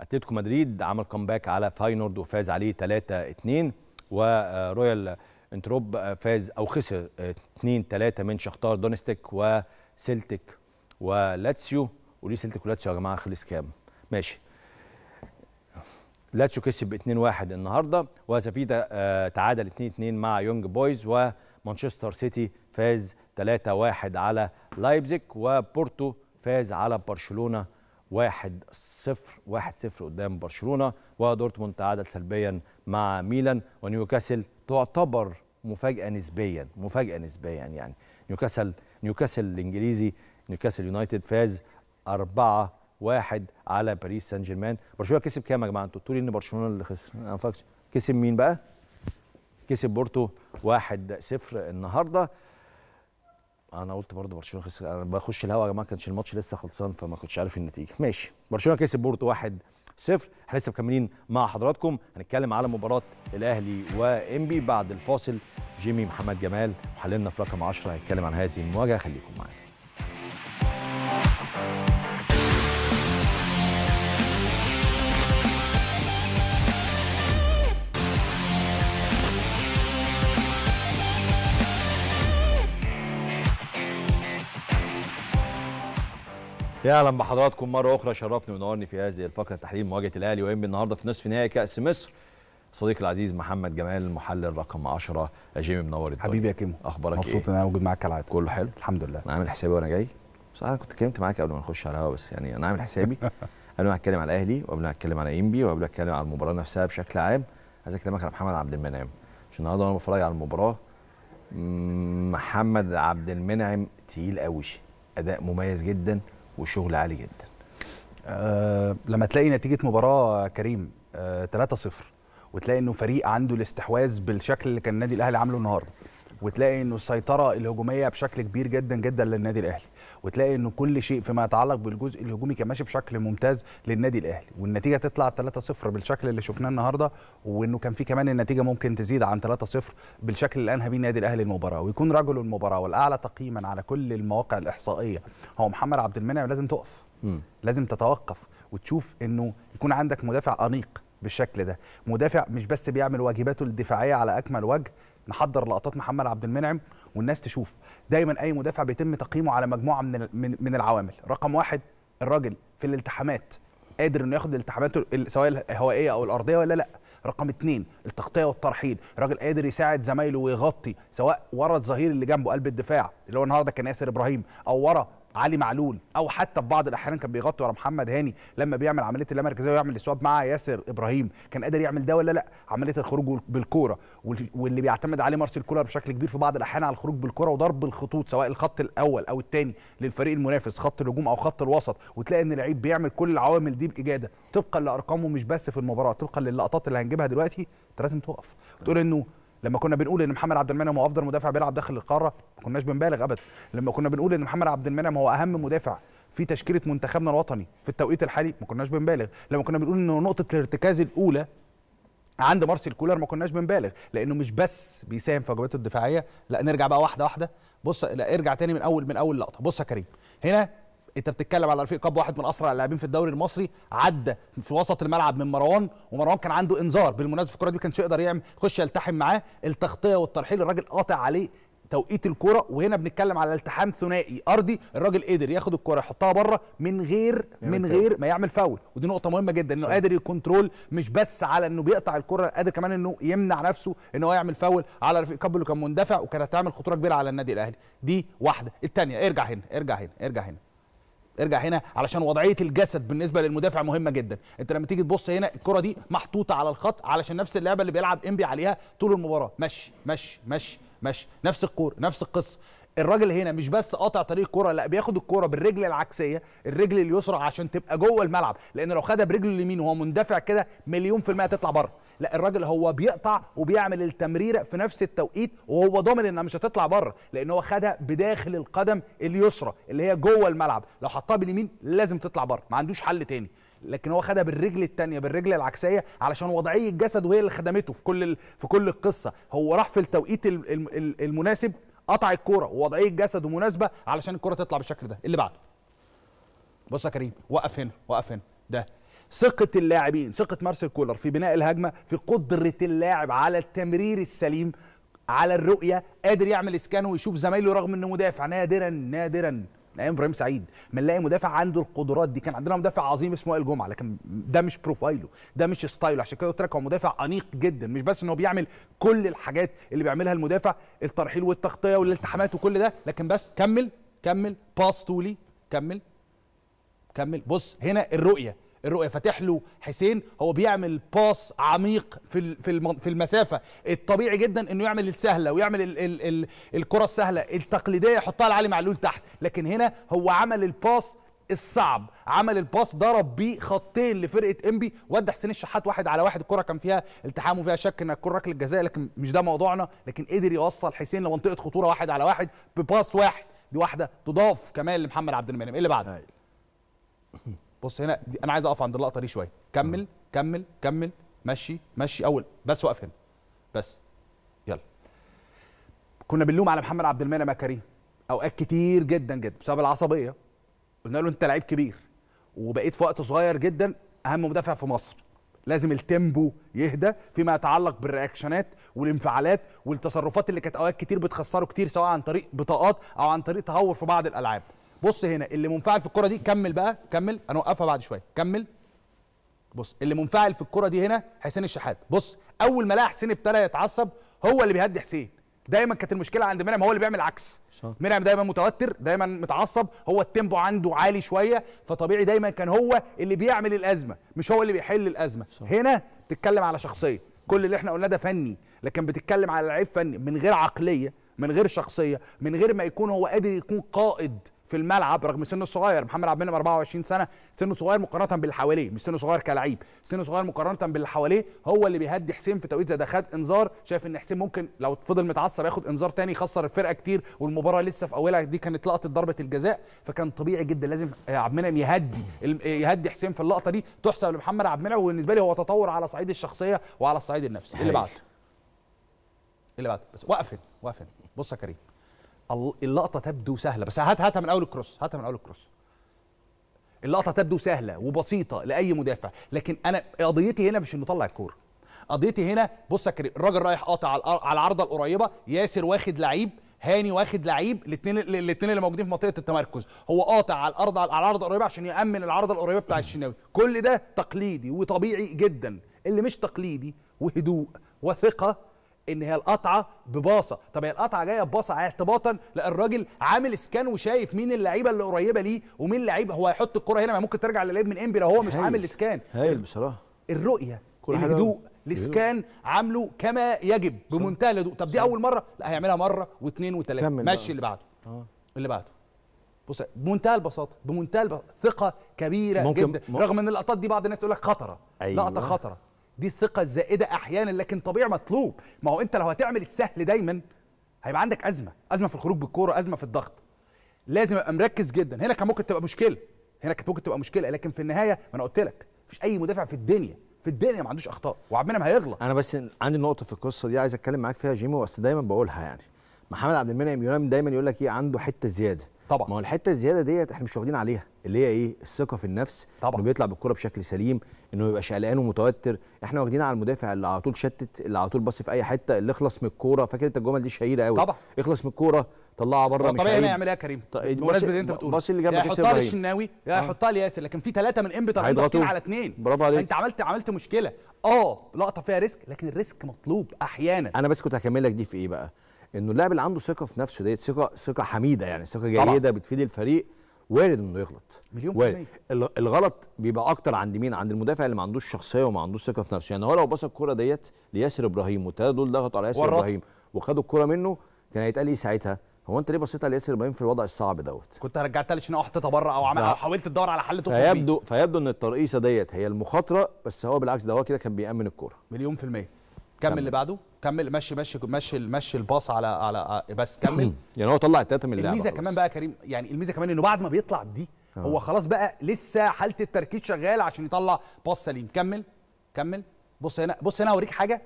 اتلتيكو مدريد عمل كومباك على فاينورد وفاز عليه 3 2 ورويال انتروب فاز او خسر 2 3 من شختار دونستيك وسلتيك ولاتسيو وليه سلتيك ولاتسيو يا جماعه خلص كام؟ ماشي لاتسيو كسب 2-1 النهارده وسافيتا آه، تعادل 2-2 مع يونج بويز ومانشستر سيتي فاز 3-1 على لايبزيك وبورتو فاز على برشلونه واحد صفر واحد صفر قدام برشلونة ودورتموند تعادل سلبيا مع ميلان ونيوكاسل تعتبر مفاجأة نسبيا مفاجأة نسبيا يعني نيوكاسل نيوكاسل الإنجليزي نيوكاسل يونايتد فاز 4 1 على باريس سان جيرمان برشلونة كسب كام يا جماعة انتوا بتقولي ان برشلونة اللي خسر كسب مين بقى كسب بورتو 1 0 النهارده انا قلت برضه برشلونه خسر انا بخش الهوا يا جماعه ما كانش الماتش لسه خلصان فما كنتش عارف إيه النتيجه ماشي برشلونه كسب بورتو 1 0 احنا لسه مكملين مع حضراتكم هنتكلم على مباراه الاهلي وانبي بعد الفاصل جيمي محمد جمال محللنا في رقم 10 هيتكلم عن هذه المواجهه خليكم معانا اهلا بحضراتكم مره اخرى شرفني ونورني في هذه الفقره تحليل مواجهه الاهلي وانبي النهارده في نصف نهائي كاس مصر صديقي العزيز محمد جمال المحلل رقم 10 جيمي منور الدنيا حبيبي يا كيمو اخبارك مبسوط ايه؟ مبسوط ان انا موجود معاك كالعاده كله حلو الحمد لله انا عامل حسابي وانا جاي بس انا كنت اتكلمت معاك قبل ما نخش على الهوا بس يعني انا عامل حسابي قبل ما اتكلم على الاهلي وقبل ما اتكلم على انبي وقبل ما اتكلم على المباراه نفسها بشكل عام عايز اكلمك على محمد عبد المنعم عشان النهارده وانا بتفرج على المباراه محمد عبد المنعم تقيل قوي اداء مميز جدا وشغل عالي جدا أه لما تلاقي نتيجه مباراه كريم أه 3-0 وتلاقي انه فريق عنده الاستحواذ بالشكل اللي كان النادي الاهلي عامله النهارده وتلاقي انه السيطره الهجوميه بشكل كبير جدا جدا للنادي الاهلي وتلاقي ان كل شيء فيما يتعلق بالجزء الهجومي كان ماشي بشكل ممتاز للنادي الاهلي والنتيجه تطلع 3-0 بالشكل اللي شفناه النهارده وانه كان في كمان النتيجه ممكن تزيد عن 3-0 بالشكل اللي انهى بيه النادي الاهلي المباراه ويكون رجل المباراه والاعلى تقييما على كل المواقع الاحصائيه هو محمد عبد المنعم لازم تقف م. لازم تتوقف وتشوف انه يكون عندك مدافع انيق بالشكل ده مدافع مش بس بيعمل واجباته الدفاعيه على اكمل وجه نحضر لقطات محمد عبد المنعم والناس تشوف دايما اي مدافع بيتم تقييمه على مجموعه من من العوامل رقم واحد الراجل في الالتحامات قادر انه ياخد الالتحامات سواء الهوائيه او الارضيه ولا لا رقم اثنين التغطيه والترحيل راجل قادر يساعد زمايله ويغطي سواء ورا الظهير اللي جنبه قلب الدفاع اللي هو النهارده كان ياسر ابراهيم او ورا علي معلول او حتى في بعض الاحيان كان بيغطي ورا محمد هاني لما بيعمل عمليه اللامركزيه ويعمل السواد مع ياسر ابراهيم كان قادر يعمل ده ولا لا عمليه الخروج بالكوره واللي بيعتمد عليه مارسيل كولر بشكل كبير في بعض الاحيان على الخروج بالكوره وضرب الخطوط سواء الخط الاول او الثاني للفريق المنافس خط الهجوم او خط الوسط وتلاقي ان اللعيب بيعمل كل العوامل دي باجاده طبقا لارقامه مش بس في المباراه طبقا للقطات اللي هنجيبها دلوقتي انت لازم توقف تقول انه لما كنا بنقول ان محمد عبد المنعم هو افضل مدافع بيلعب داخل القاره ما كناش بنبالغ ابدا لما كنا بنقول ان محمد عبد المنعم هو اهم مدافع في تشكيله منتخبنا الوطني في التوقيت الحالي ما كناش بنبالغ لما كنا بنقول ان نقطه الارتكاز الاولى عند مارسيل كولر ما كناش بنبالغ لانه مش بس بيساهم في واجباته الدفاعيه لا نرجع بقى واحده واحده بص لا ارجع تاني من اول من اول لقطه بص يا كريم هنا انت بتتكلم على رفيق كاب واحد من اسرع اللاعبين في الدوري المصري عدى في وسط الملعب من مروان ومروان كان عنده انذار بالمناسبه الكره دي كانش يقدر يعمل يخش يلتحم معاه التغطيه والترحيل الراجل قاطع عليه توقيت الكرة وهنا بنتكلم على التحام ثنائي ارضي الراجل قدر ياخد الكرة يحطها بره من غير من غير ما يعمل فاول ودي نقطة مهمة جدا انه صح. قادر يكنترول مش بس على انه بيقطع الكرة قادر كمان انه يمنع نفسه ان هو يعمل فاول على رفيق كابو اللي كان مندفع وكانت هتعمل خطورة كبيرة على النادي الاهلي دي واحدة الثانية ارجع هنا ارجع هنا ارجع هنا ارجع هنا علشان وضعيه الجسد بالنسبه للمدافع مهمه جدا انت لما تيجي تبص هنا الكره دي محطوطه على الخط علشان نفس اللعبه اللي بيلعب انبي عليها طول المباراه ماشي ماشي ماشي ماشي نفس الكوره نفس القصه الراجل هنا مش بس قاطع طريق الكوره لا بياخد الكوره بالرجل العكسيه الرجل اليسرى عشان تبقى جوه الملعب لان لو خدها برجله اليمين وهو مندفع كده مليون في الميه تطلع بره لا الراجل هو بيقطع وبيعمل التمريره في نفس التوقيت وهو ضامن انها مش هتطلع بره لان هو خدها بداخل القدم اليسرى اللي هي جوه الملعب لو حطها باليمين لازم تطلع بره ما عندوش حل تاني لكن هو خدها بالرجل الثانيه بالرجل العكسيه علشان وضعيه الجسد وهي اللي خدمته في كل في كل القصه هو راح في التوقيت المناسب قطع الكوره ووضعيه الجسد مناسبه علشان الكوره تطلع بالشكل ده اللي بعده بص يا كريم وقف هنا وقف هنا ده ثقه اللاعبين ثقه مارسيل كولر في بناء الهجمه في قدره اللاعب على التمرير السليم على الرؤيه قادر يعمل اسكان ويشوف زمايله رغم انه مدافع نادرا نادرا ايام ابراهيم سعيد ما نلاقي مدافع عنده القدرات دي كان عندنا مدافع عظيم اسمه وائل جمعه لكن ده مش بروفايله ده مش ستايله عشان كده قلت لك هو مدافع انيق جدا مش بس ان هو بيعمل كل الحاجات اللي بيعملها المدافع الترحيل والتغطيه والالتحامات وكل ده لكن بس كمل كمل باس طولي كمل كمل بص هنا الرؤيه الرؤيه فاتح له حسين هو بيعمل باص عميق في في المسافه الطبيعي جدا انه يعمل السهله ويعمل الـ الـ الـ الكره السهله التقليديه يحطها لعلي معلول تحت لكن هنا هو عمل الباص الصعب عمل الباص ضرب بيه خطين لفرقه انبي ودى حسين الشحات واحد على واحد الكره كان فيها التحام وفيها شك انها تكون ركله جزاء لكن مش ده موضوعنا لكن قدر يوصل حسين لمنطقه خطوره واحد على واحد بباص واحد دي واحده تضاف كمان لمحمد عبد المنعم ايه اللي بعده بص هنا انا عايز اقف عند اللقطه دي شويه كمل كمل كمل مشي مشي اول بس وقف هنا بس يلا كنا بنلوم على محمد عبد المنعم كريم اوقات كتير جدا جدا بسبب العصبيه قلنا له انت لعيب كبير وبقيت في وقت صغير جدا اهم مدافع في مصر لازم التيمبو يهدى فيما يتعلق بالرياكشنات والانفعالات والتصرفات اللي كانت اوقات كتير بتخسره كتير سواء عن طريق بطاقات او عن طريق تهور في بعض الالعاب بص هنا اللي منفعل في الكره دي كمل بقى كمل انا اوقفها بعد شويه كمل بص اللي منفعل في الكره دي هنا حسين الشحات بص اول ما لقى حسين ابتدى يتعصب هو اللي بيهدي حسين دايما كانت المشكله عند مرعم هو اللي بيعمل العكس مرعم دايما متوتر دايما متعصب هو التيمبو عنده عالي شويه فطبيعي دايما كان هو اللي بيعمل الازمه مش هو اللي بيحل الازمه صح. هنا بتتكلم على شخصيه كل اللي احنا قلناه ده فني لكن بتتكلم على لعيب فني من غير عقليه من غير شخصيه من غير ما يكون هو قادر يكون قائد في الملعب رغم سنه الصغير محمد عبد المنعم 24 سنه سنه صغير مقارنه باللي حواليه مش سنه صغير كلعيب سنه صغير مقارنه باللي حواليه هو اللي بيهدي حسين في توقيت زي ده خد انذار شايف ان حسين ممكن لو فضل متعصب ياخد انذار تاني يخسر الفرقه كتير والمباراه لسه في اولها دي كانت لقطه ضربه الجزاء فكان طبيعي جدا لازم عبد المنعم يهدي يهدي حسين في اللقطه دي تحسب لمحمد عبد المنعم وبالنسبه لي هو تطور على صعيد الشخصيه وعلى الصعيد النفسي اللي بعده اللي بعده بس وقفل وقفل بص يا كريم اللقطه تبدو سهله بس هات هاتها من اول الكروس هاتها من اول الكروس اللقطه تبدو سهله وبسيطه لاي مدافع لكن انا قضيتي هنا مش انه طلع الكوره قضيتي هنا بص يا كريم الراجل رايح قاطع على العارضه القريبه ياسر واخد لعيب هاني واخد لعيب الاثنين الاثنين اللي موجودين في منطقه التمركز هو قاطع على الارض على العرض القريبه عشان يامن العرضه القريبه بتاع الشناوي كل ده تقليدي وطبيعي جدا اللي مش تقليدي وهدوء وثقه ان هي القطعه بباصه طب هي القطعه جايه بباصه اعتباطا لا الراجل عامل سكان وشايف مين اللعيبه اللي قريبه ليه ومين اللعيبه هو هيحط الكره هنا ما ممكن ترجع للعيب من انبي لو هو مش عامل سكان هايل بصراحه الرؤيه الهدوء الاسكان عامله كما يجب بمنتهى الهدوء طب دي صح. اول مره لا هيعملها مره واثنين وثلاثه ماشي اللي بعده آه. اللي بعده بص بمنتهى البساطه بمنتهى البساطة. ثقه كبيره ممكن جدا ممكن. رغم ان اللقطات دي بعض الناس تقول لك خطره أيوة. لقطه خطره دي الثقه الزائده احيانا لكن طبيعي مطلوب ما هو انت لو هتعمل السهل دايما هيبقى عندك ازمه ازمه في الخروج بالكوره ازمه في الضغط لازم ابقى مركز جدا هنا كان ممكن تبقى مشكله هنا كانت ممكن تبقى مشكله لكن في النهايه ما انا قلت لك مفيش اي مدافع في الدنيا في الدنيا ما عندوش اخطاء وعبد المنعم هيغلط انا بس عندي نقطه في القصه دي عايز اتكلم معاك فيها جيمي وأصل دايما بقولها يعني محمد عبد المنعم يونان دايما يقول لك ايه عنده حته زياده طبعا ما هو الحته الزياده ديت احنا مش واخدين عليها اللي هي ايه الثقه في النفس طبعا انه بيطلع بالكره بشكل سليم انه ما يبقاش قلقان ومتوتر احنا واخدين على المدافع اللي على طول شتت اللي على طول باصي في اي حته اللي اخلص من الكوره فاكر انت الجمل دي شهيره قوي طبعا اخلص من الكوره طلعها بره مش طبيعي يعمل ايه يا كريم طيب، بالمناسبه اللي انت بتقول باصي اللي جنب يا حطها للشناوي يا آه. حطها لياسر لكن في ثلاثه من امبي هيضغطوا على اثنين برافو عليك انت عملت عملت مشكله اه لقطه فيها ريسك لكن الريسك مطلوب احيانا انا بس كنت هكمل لك دي في ايه بقى انه اللاعب اللي عنده ثقه في نفسه ديت ثقه ثقه حميده يعني ثقه جيده بتفيد الفريق وارد انه يغلط مليون وارد. الغلط بيبقى اكتر عند مين عند المدافع اللي ما عندوش شخصيه وما عندوش ثقه في نفسه يعني هو لو باص الكره ديت لياسر ابراهيم والثلاثه دول ضغطوا على ياسر ورد. ابراهيم وخدوا الكره منه كان هيتقال ايه ساعتها هو انت ليه بصيت على ياسر ابراهيم في الوضع الصعب دوت كنت رجعتها لي شنو حطيتها بره او عمل ف... او حاولت تدور على حل تخرج فيبدو فيبدو ان الترقيصه ديت هي المخاطره بس هو بالعكس ده هو كده كان بيامن الكوره مليون في الميه كمل اللي بعده كمل مشي مشي مشي مشي الباص على على آه، بس كمل يعني هو طلع التلاته من اللعبه الميزه كمان بقى كريم يعني الميزه كمان انه بعد ما بيطلع دي آه. هو خلاص بقى لسه حاله التركيز شغاله عشان يطلع باص سليم كمل كمل بص هنا بص هنا اوريك حاجه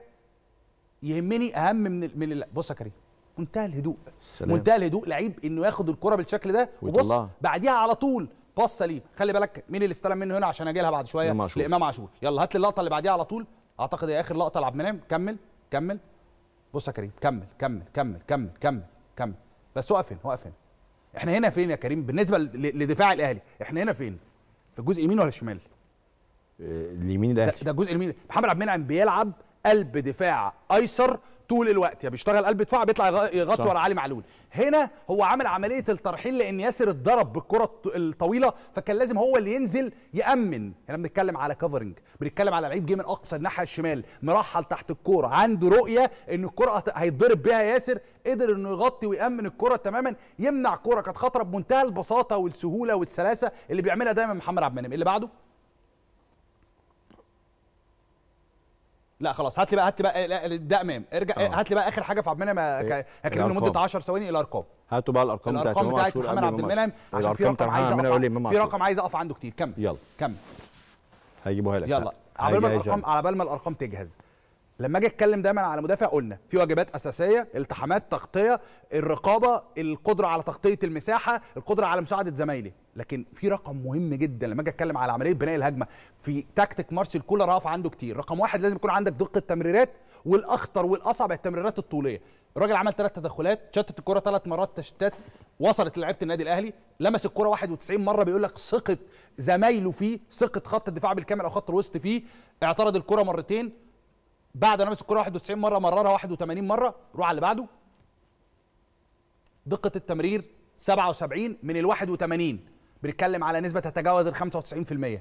يهمني اهم من من بص يا كريم منتهى الهدوء سلام. منتهى الهدوء لعيب انه ياخد الكره بالشكل ده وبص بعديها على طول باص سليم خلي بالك مين اللي استلم منه هنا عشان اجي لها بعد شويه لامام عاشور يلا هات لي اللقطه اللي بعديها على طول اعتقد هي اخر لقطه لعبد المنعم كمل كمل بص يا كريم كمل كمل كمل كمل كمل كمل بس وقف هنا وقف هنا احنا هنا فين يا كريم بالنسبه لدفاع الاهلي احنا هنا فين في الجزء آه، اليمين ولا الشمال اليمين ده ده الجزء اليمين محمد عبد المنعم بيلعب قلب دفاع ايسر طول الوقت يا بيشتغل قلب دفاع بيطلع يغطي ورا علي معلول هنا هو عمل عمليه الترحيل لان ياسر اتضرب بالكره الطويله فكان لازم هو اللي ينزل يامن هنا بنتكلم على كفرنج بنتكلم على لعيب جه من اقصى الناحيه الشمال مرحل تحت الكوره عنده رؤيه ان الكره هيتضرب بيها ياسر قدر انه يغطي ويامن الكره تماما يمنع كره كانت خطره بمنتهى البساطه والسهوله والسلاسه اللي بيعملها دايما محمد عبد المنعم اللي بعده لا خلاص هات لي بقى هات لي بقى ده امام ارجع آه. هات لي بقى اخر حاجه في عبد المنعم يا إيه؟ كريم لمده 10 ثواني الارقام هاتوا بقى الارقام بتاعت الارقام بتاعت محمد عبد المنعم عشان في رقم عايز اقف في رقم عايز اقف عنده كتير كمل يلا كمل هيجيبوها لك يلا على بال ما الارقام على بال ما الارقام تجهز لما اجي اتكلم دايما على مدافع قلنا في واجبات اساسيه التحامات تغطيه الرقابه القدره على تغطيه المساحه القدره على مساعده زمايلي لكن في رقم مهم جدا لما اجي اتكلم على عمليه بناء الهجمه في تاكتيك مارسيل كولر رافع عنده كتير رقم واحد لازم يكون عندك دقه تمريرات والاخطر والاصعب التمريرات الطوليه الراجل عمل ثلاث تدخلات شتت الكره ثلاث مرات تشتات وصلت لعيبه النادي الاهلي لمس الكره 91 مره بيقول لك ثقه زمايله فيه ثقه خط الدفاع بالكامل او خط الوسط فيه اعترض الكره مرتين بعد انا ماسك الكوره 91 مره مررها 81 مره روح على اللي بعده دقه التمرير 77 من ال 81 بنتكلم على نسبه تتجاوز ال 95%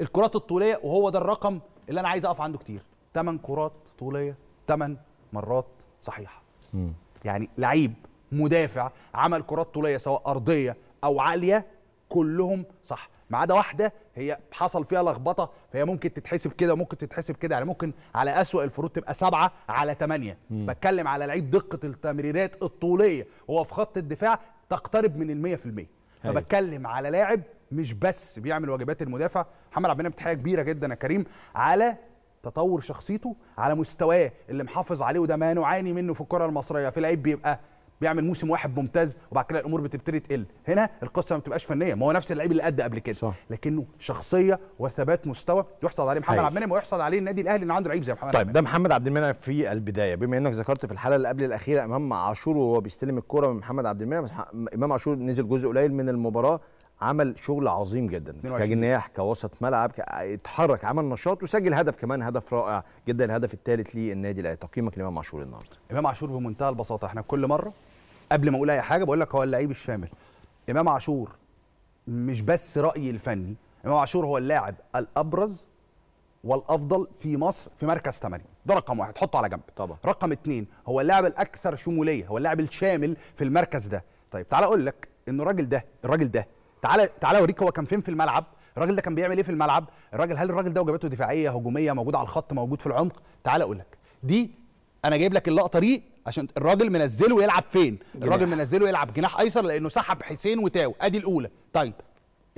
الكرات الطوليه وهو ده الرقم اللي انا عايز اقف عنده كتير 8 كرات طوليه 8 مرات صحيحه م. يعني لعيب مدافع عمل كرات طوليه سواء ارضيه او عاليه كلهم صح ما عدا واحده هي حصل فيها لخبطه فهي ممكن تتحسب كده وممكن تتحسب كده يعني ممكن على اسوأ الفروض تبقى سبعة على ثمانية بتكلم على لعيب دقه التمريرات الطوليه هو في خط الدفاع تقترب من ال 100% أيوه. فبتكلم على لاعب مش بس بيعمل واجبات المدافع محمد عبد المنعم تحيه كبيره جدا يا كريم على تطور شخصيته على مستواه اللي محافظ عليه وده ما نعاني منه في الكره المصريه في لعيب بيبقى بيعمل موسم واحد ممتاز وبعد كده الامور بتبتدي تقل هنا القصه ما بتبقاش فنيه ما هو نفس اللعيب اللي قد قبل كده صح. لكنه شخصيه وثبات مستوى يحصل عليه محمد عبد المنعم ويحصل عليه النادي الاهلي ان عنده لعيب زي محمد طيب عبد ده محمد عبد المنعم في البدايه بما انك ذكرت في الحلقه اللي قبل الاخيره امام عاشور وهو بيستلم الكوره من محمد عبد المنعم امام عاشور نزل جزء قليل من المباراه عمل شغل عظيم جدا كجناح كوسط ملعب اتحرك عمل نشاط وسجل هدف كمان هدف رائع جدا الهدف الثالث للنادي الاهلي تقييمك لامام عاشور النهارده امام عاشور بمنتهى البساطه احنا كل مره قبل ما اقول اي حاجه بقول لك هو اللعيب الشامل امام عاشور مش بس رايي الفني امام عاشور هو اللاعب الابرز والافضل في مصر في مركز 8 ده رقم واحد حطه على جنب طبعا رقم اثنين هو اللاعب الاكثر شموليه هو اللاعب الشامل في المركز ده طيب تعال اقول لك ان الراجل ده الراجل ده تعال تعال اوريك هو كان فين في الملعب الراجل ده كان بيعمل ايه في الملعب الراجل هل الراجل ده وجباته دفاعيه هجوميه موجود على الخط موجود في العمق تعال اقول لك دي انا جايب لك اللقطه دي عشان الراجل منزله يلعب فين جناح. الراجل منزله يلعب جناح ايسر لانه سحب حسين وتاو ادي الاولى طيب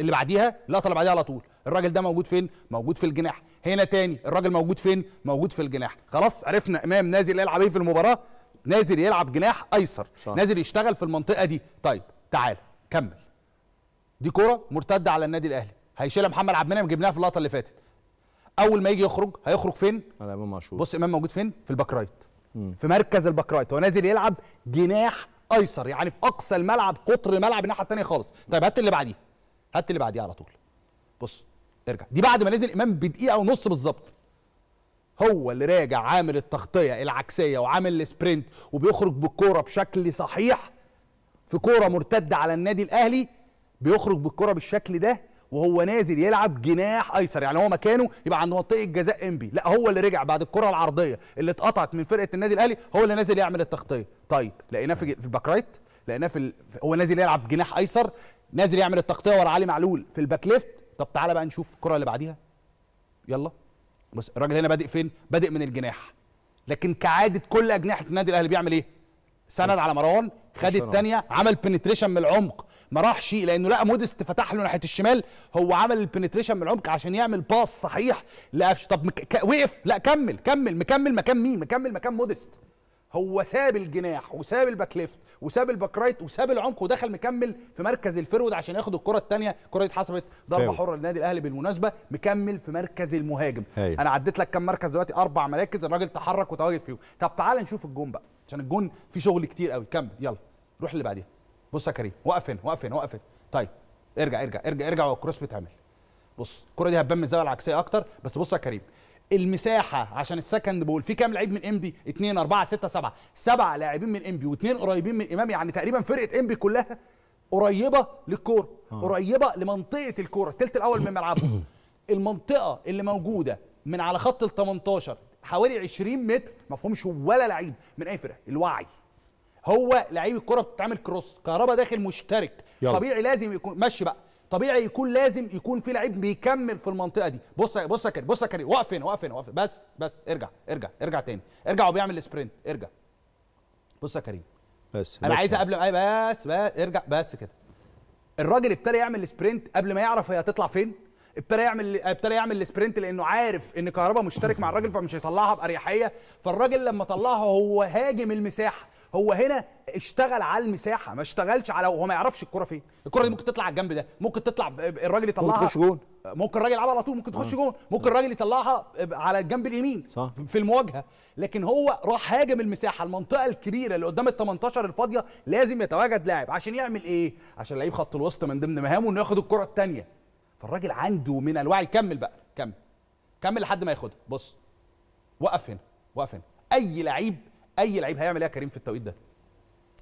اللي بعديها اللقطه اللي بعديها على طول الراجل ده موجود فين موجود في الجناح هنا تاني الراجل موجود فين موجود في الجناح خلاص عرفنا امام نازل يلعب ايه في المباراه نازل يلعب جناح ايسر صح. نازل يشتغل في المنطقه دي طيب تعال كمل دي كره مرتده على النادي الاهلي هيشيلها محمد عبد المنعم جبناها في اللقطه اللي فاتت اول ما يجي يخرج هيخرج فين على امام عاشور بص امام موجود فين في الباك رايت في مركز البكرايت هو نازل يلعب جناح ايسر يعني في اقصى الملعب قطر الملعب الناحيه الثانيه خالص طيب هات اللي بعديه هات اللي بعديه على طول بص ارجع دي بعد ما نزل امام بدقيقه ونص بالظبط هو اللي راجع عامل التغطيه العكسيه وعامل السبرنت وبيخرج بالكوره بشكل صحيح في كوره مرتده على النادي الاهلي بيخرج بالكوره بالشكل ده وهو نازل يلعب جناح ايسر يعني هو مكانه يبقى عند منطقه جزاء انبي لا هو اللي رجع بعد الكره العرضيه اللي اتقطعت من فرقه النادي الاهلي هو اللي نازل يعمل التغطيه طيب لقيناه في الباك رايت لقيناه في ال... هو نازل يلعب جناح ايسر نازل يعمل التغطيه ورا علي معلول في الباك ليفت طب تعالى بقى نشوف الكره اللي بعديها يلا بص الراجل هنا بادئ فين بادئ من الجناح لكن كعاده كل اجنحه النادي الاهلي بيعمل ايه سند على مروان خد الثانيه عمل بنتريشن من العمق ما راحش لانه لقى موديست فتح له ناحيه الشمال هو عمل البنتريشن من العمق عشان يعمل باص صحيح لقفش طب مك... وقف لا كمل كمل مكمل مكان مين مكمل مكان موديست هو ساب الجناح وساب الباك ليفت وساب الباك رايت وساب العمق ودخل مكمل في مركز الفرود عشان ياخد الكره الثانيه الكره اتحسبت ضربه حره للنادي الاهلي بالمناسبه مكمل في مركز المهاجم هي. انا عديت لك كام مركز دلوقتي اربع مراكز الراجل تحرك وتواجد فيهم طب تعال نشوف الجون بقى عشان الجون في شغل كتير قوي كمل يلا روح اللي بعديها بص يا كريم وقف هنا وقف هنا وقف هنا طيب ارجع ارجع ارجع ارجع والكروس بيتعمل بص الكره دي هتبان من الزاويه العكسيه اكتر بس بص يا كريم المساحه عشان السكند بول في كام لعيب من انبي 2 4 6 7 سبع لاعبين من انبي واثنين قريبين من امام يعني تقريبا فرقه انبي كلها قريبه للكوره آه. قريبه لمنطقه الكوره الثلث الاول من ملعبهم المنطقه اللي موجوده من على خط ال 18 حوالي 20 متر ما فيهمش ولا لعيب من اي فرقه الوعي هو لعيب الكره بتتعمل كروس كهربا داخل مشترك يلا. طبيعي لازم يكون ماشي بقى طبيعي يكون لازم يكون في لعيب بيكمل في المنطقه دي بص بص يا كريم بص يا كريم وقف هنا وقف هنا وقف بس بس ارجع ارجع ارجع تاني ارجع وبيعمل سبرنت ارجع بص يا كريم بس انا عايز يعني. قبل بس بس ارجع بس كده الراجل ابتدى يعمل سبرنت قبل ما يعرف هي هتطلع فين ابتدى يعمل ابتدى يعمل السبرنت لانه عارف ان كهربا مشترك مع الراجل فمش هيطلعها باريحيه فالراجل لما طلعها هو هاجم المساحه هو هنا اشتغل على المساحه ما اشتغلش على هو ما يعرفش الكره فين الكره دي ممكن تطلع على الجنب ده ممكن تطلع الراجل يطلعها ممكن تخش جون ممكن الراجل يلعبها على طول ممكن تخش آه. جون ممكن الراجل يطلعها على الجنب اليمين صح. في المواجهه لكن هو راح هاجم المساحه المنطقه الكبيره اللي قدام ال 18 الفاضيه لازم يتواجد لاعب عشان يعمل ايه عشان لعيب خط الوسط من ضمن مهامه انه ياخد الكره الثانيه فالراجل عنده من الوعي كمل بقى كمل كمل لحد ما ياخدها بص وقف هنا وقف هنا اي لعيب اي لعيب هيعمل ايه يا كريم في التوقيت ده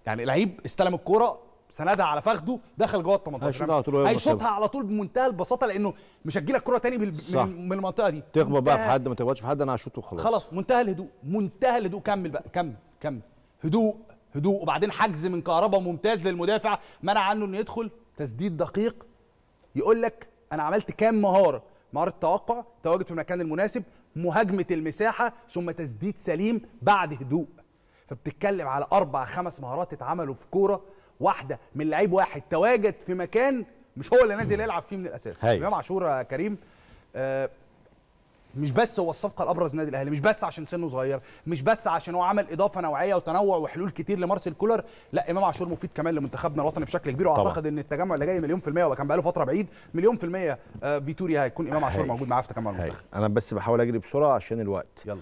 يعني لعيب استلم الكوره سندها على فخده دخل جوه ال 18 هيشوطها يعني على طول بمنتهى البساطه لانه مش هتجي لك كوره تاني بال... من المنطقه دي تخبط بقى في حد ما تخبطش في حد انا هشوط وخلاص خلاص منتهى الهدوء منتهى الهدوء كمل بقى كمل كمل هدوء هدوء وبعدين حجز من كهربا ممتاز للمدافع منع عنه انه يدخل تسديد دقيق يقول لك انا عملت كام مهاره مهاره توقع تواجد في المكان المناسب مهاجمه المساحه ثم تسديد سليم بعد هدوء فبتتكلم على اربع خمس مهارات اتعملوا في كوره واحده من لعيب واحد تواجد في مكان مش هو اللي نازل يلعب فيه من الاساس امام عاشور يا كريم آه، مش بس هو الصفقه الابرز نادي الاهلي مش بس عشان سنه صغير مش بس عشان هو عمل اضافه نوعيه وتنوع وحلول كتير لمارسيل كولر لا امام عاشور مفيد كمان لمنتخبنا الوطني بشكل كبير واعتقد ان التجمع اللي جاي مليون في الميه وكان بقاله فتره بعيد مليون في الميه آه، فيتوريا هيكون امام عاشور موجود معاه في تجمع المنتخب انا بس بحاول اجري بسرعه عشان الوقت يلا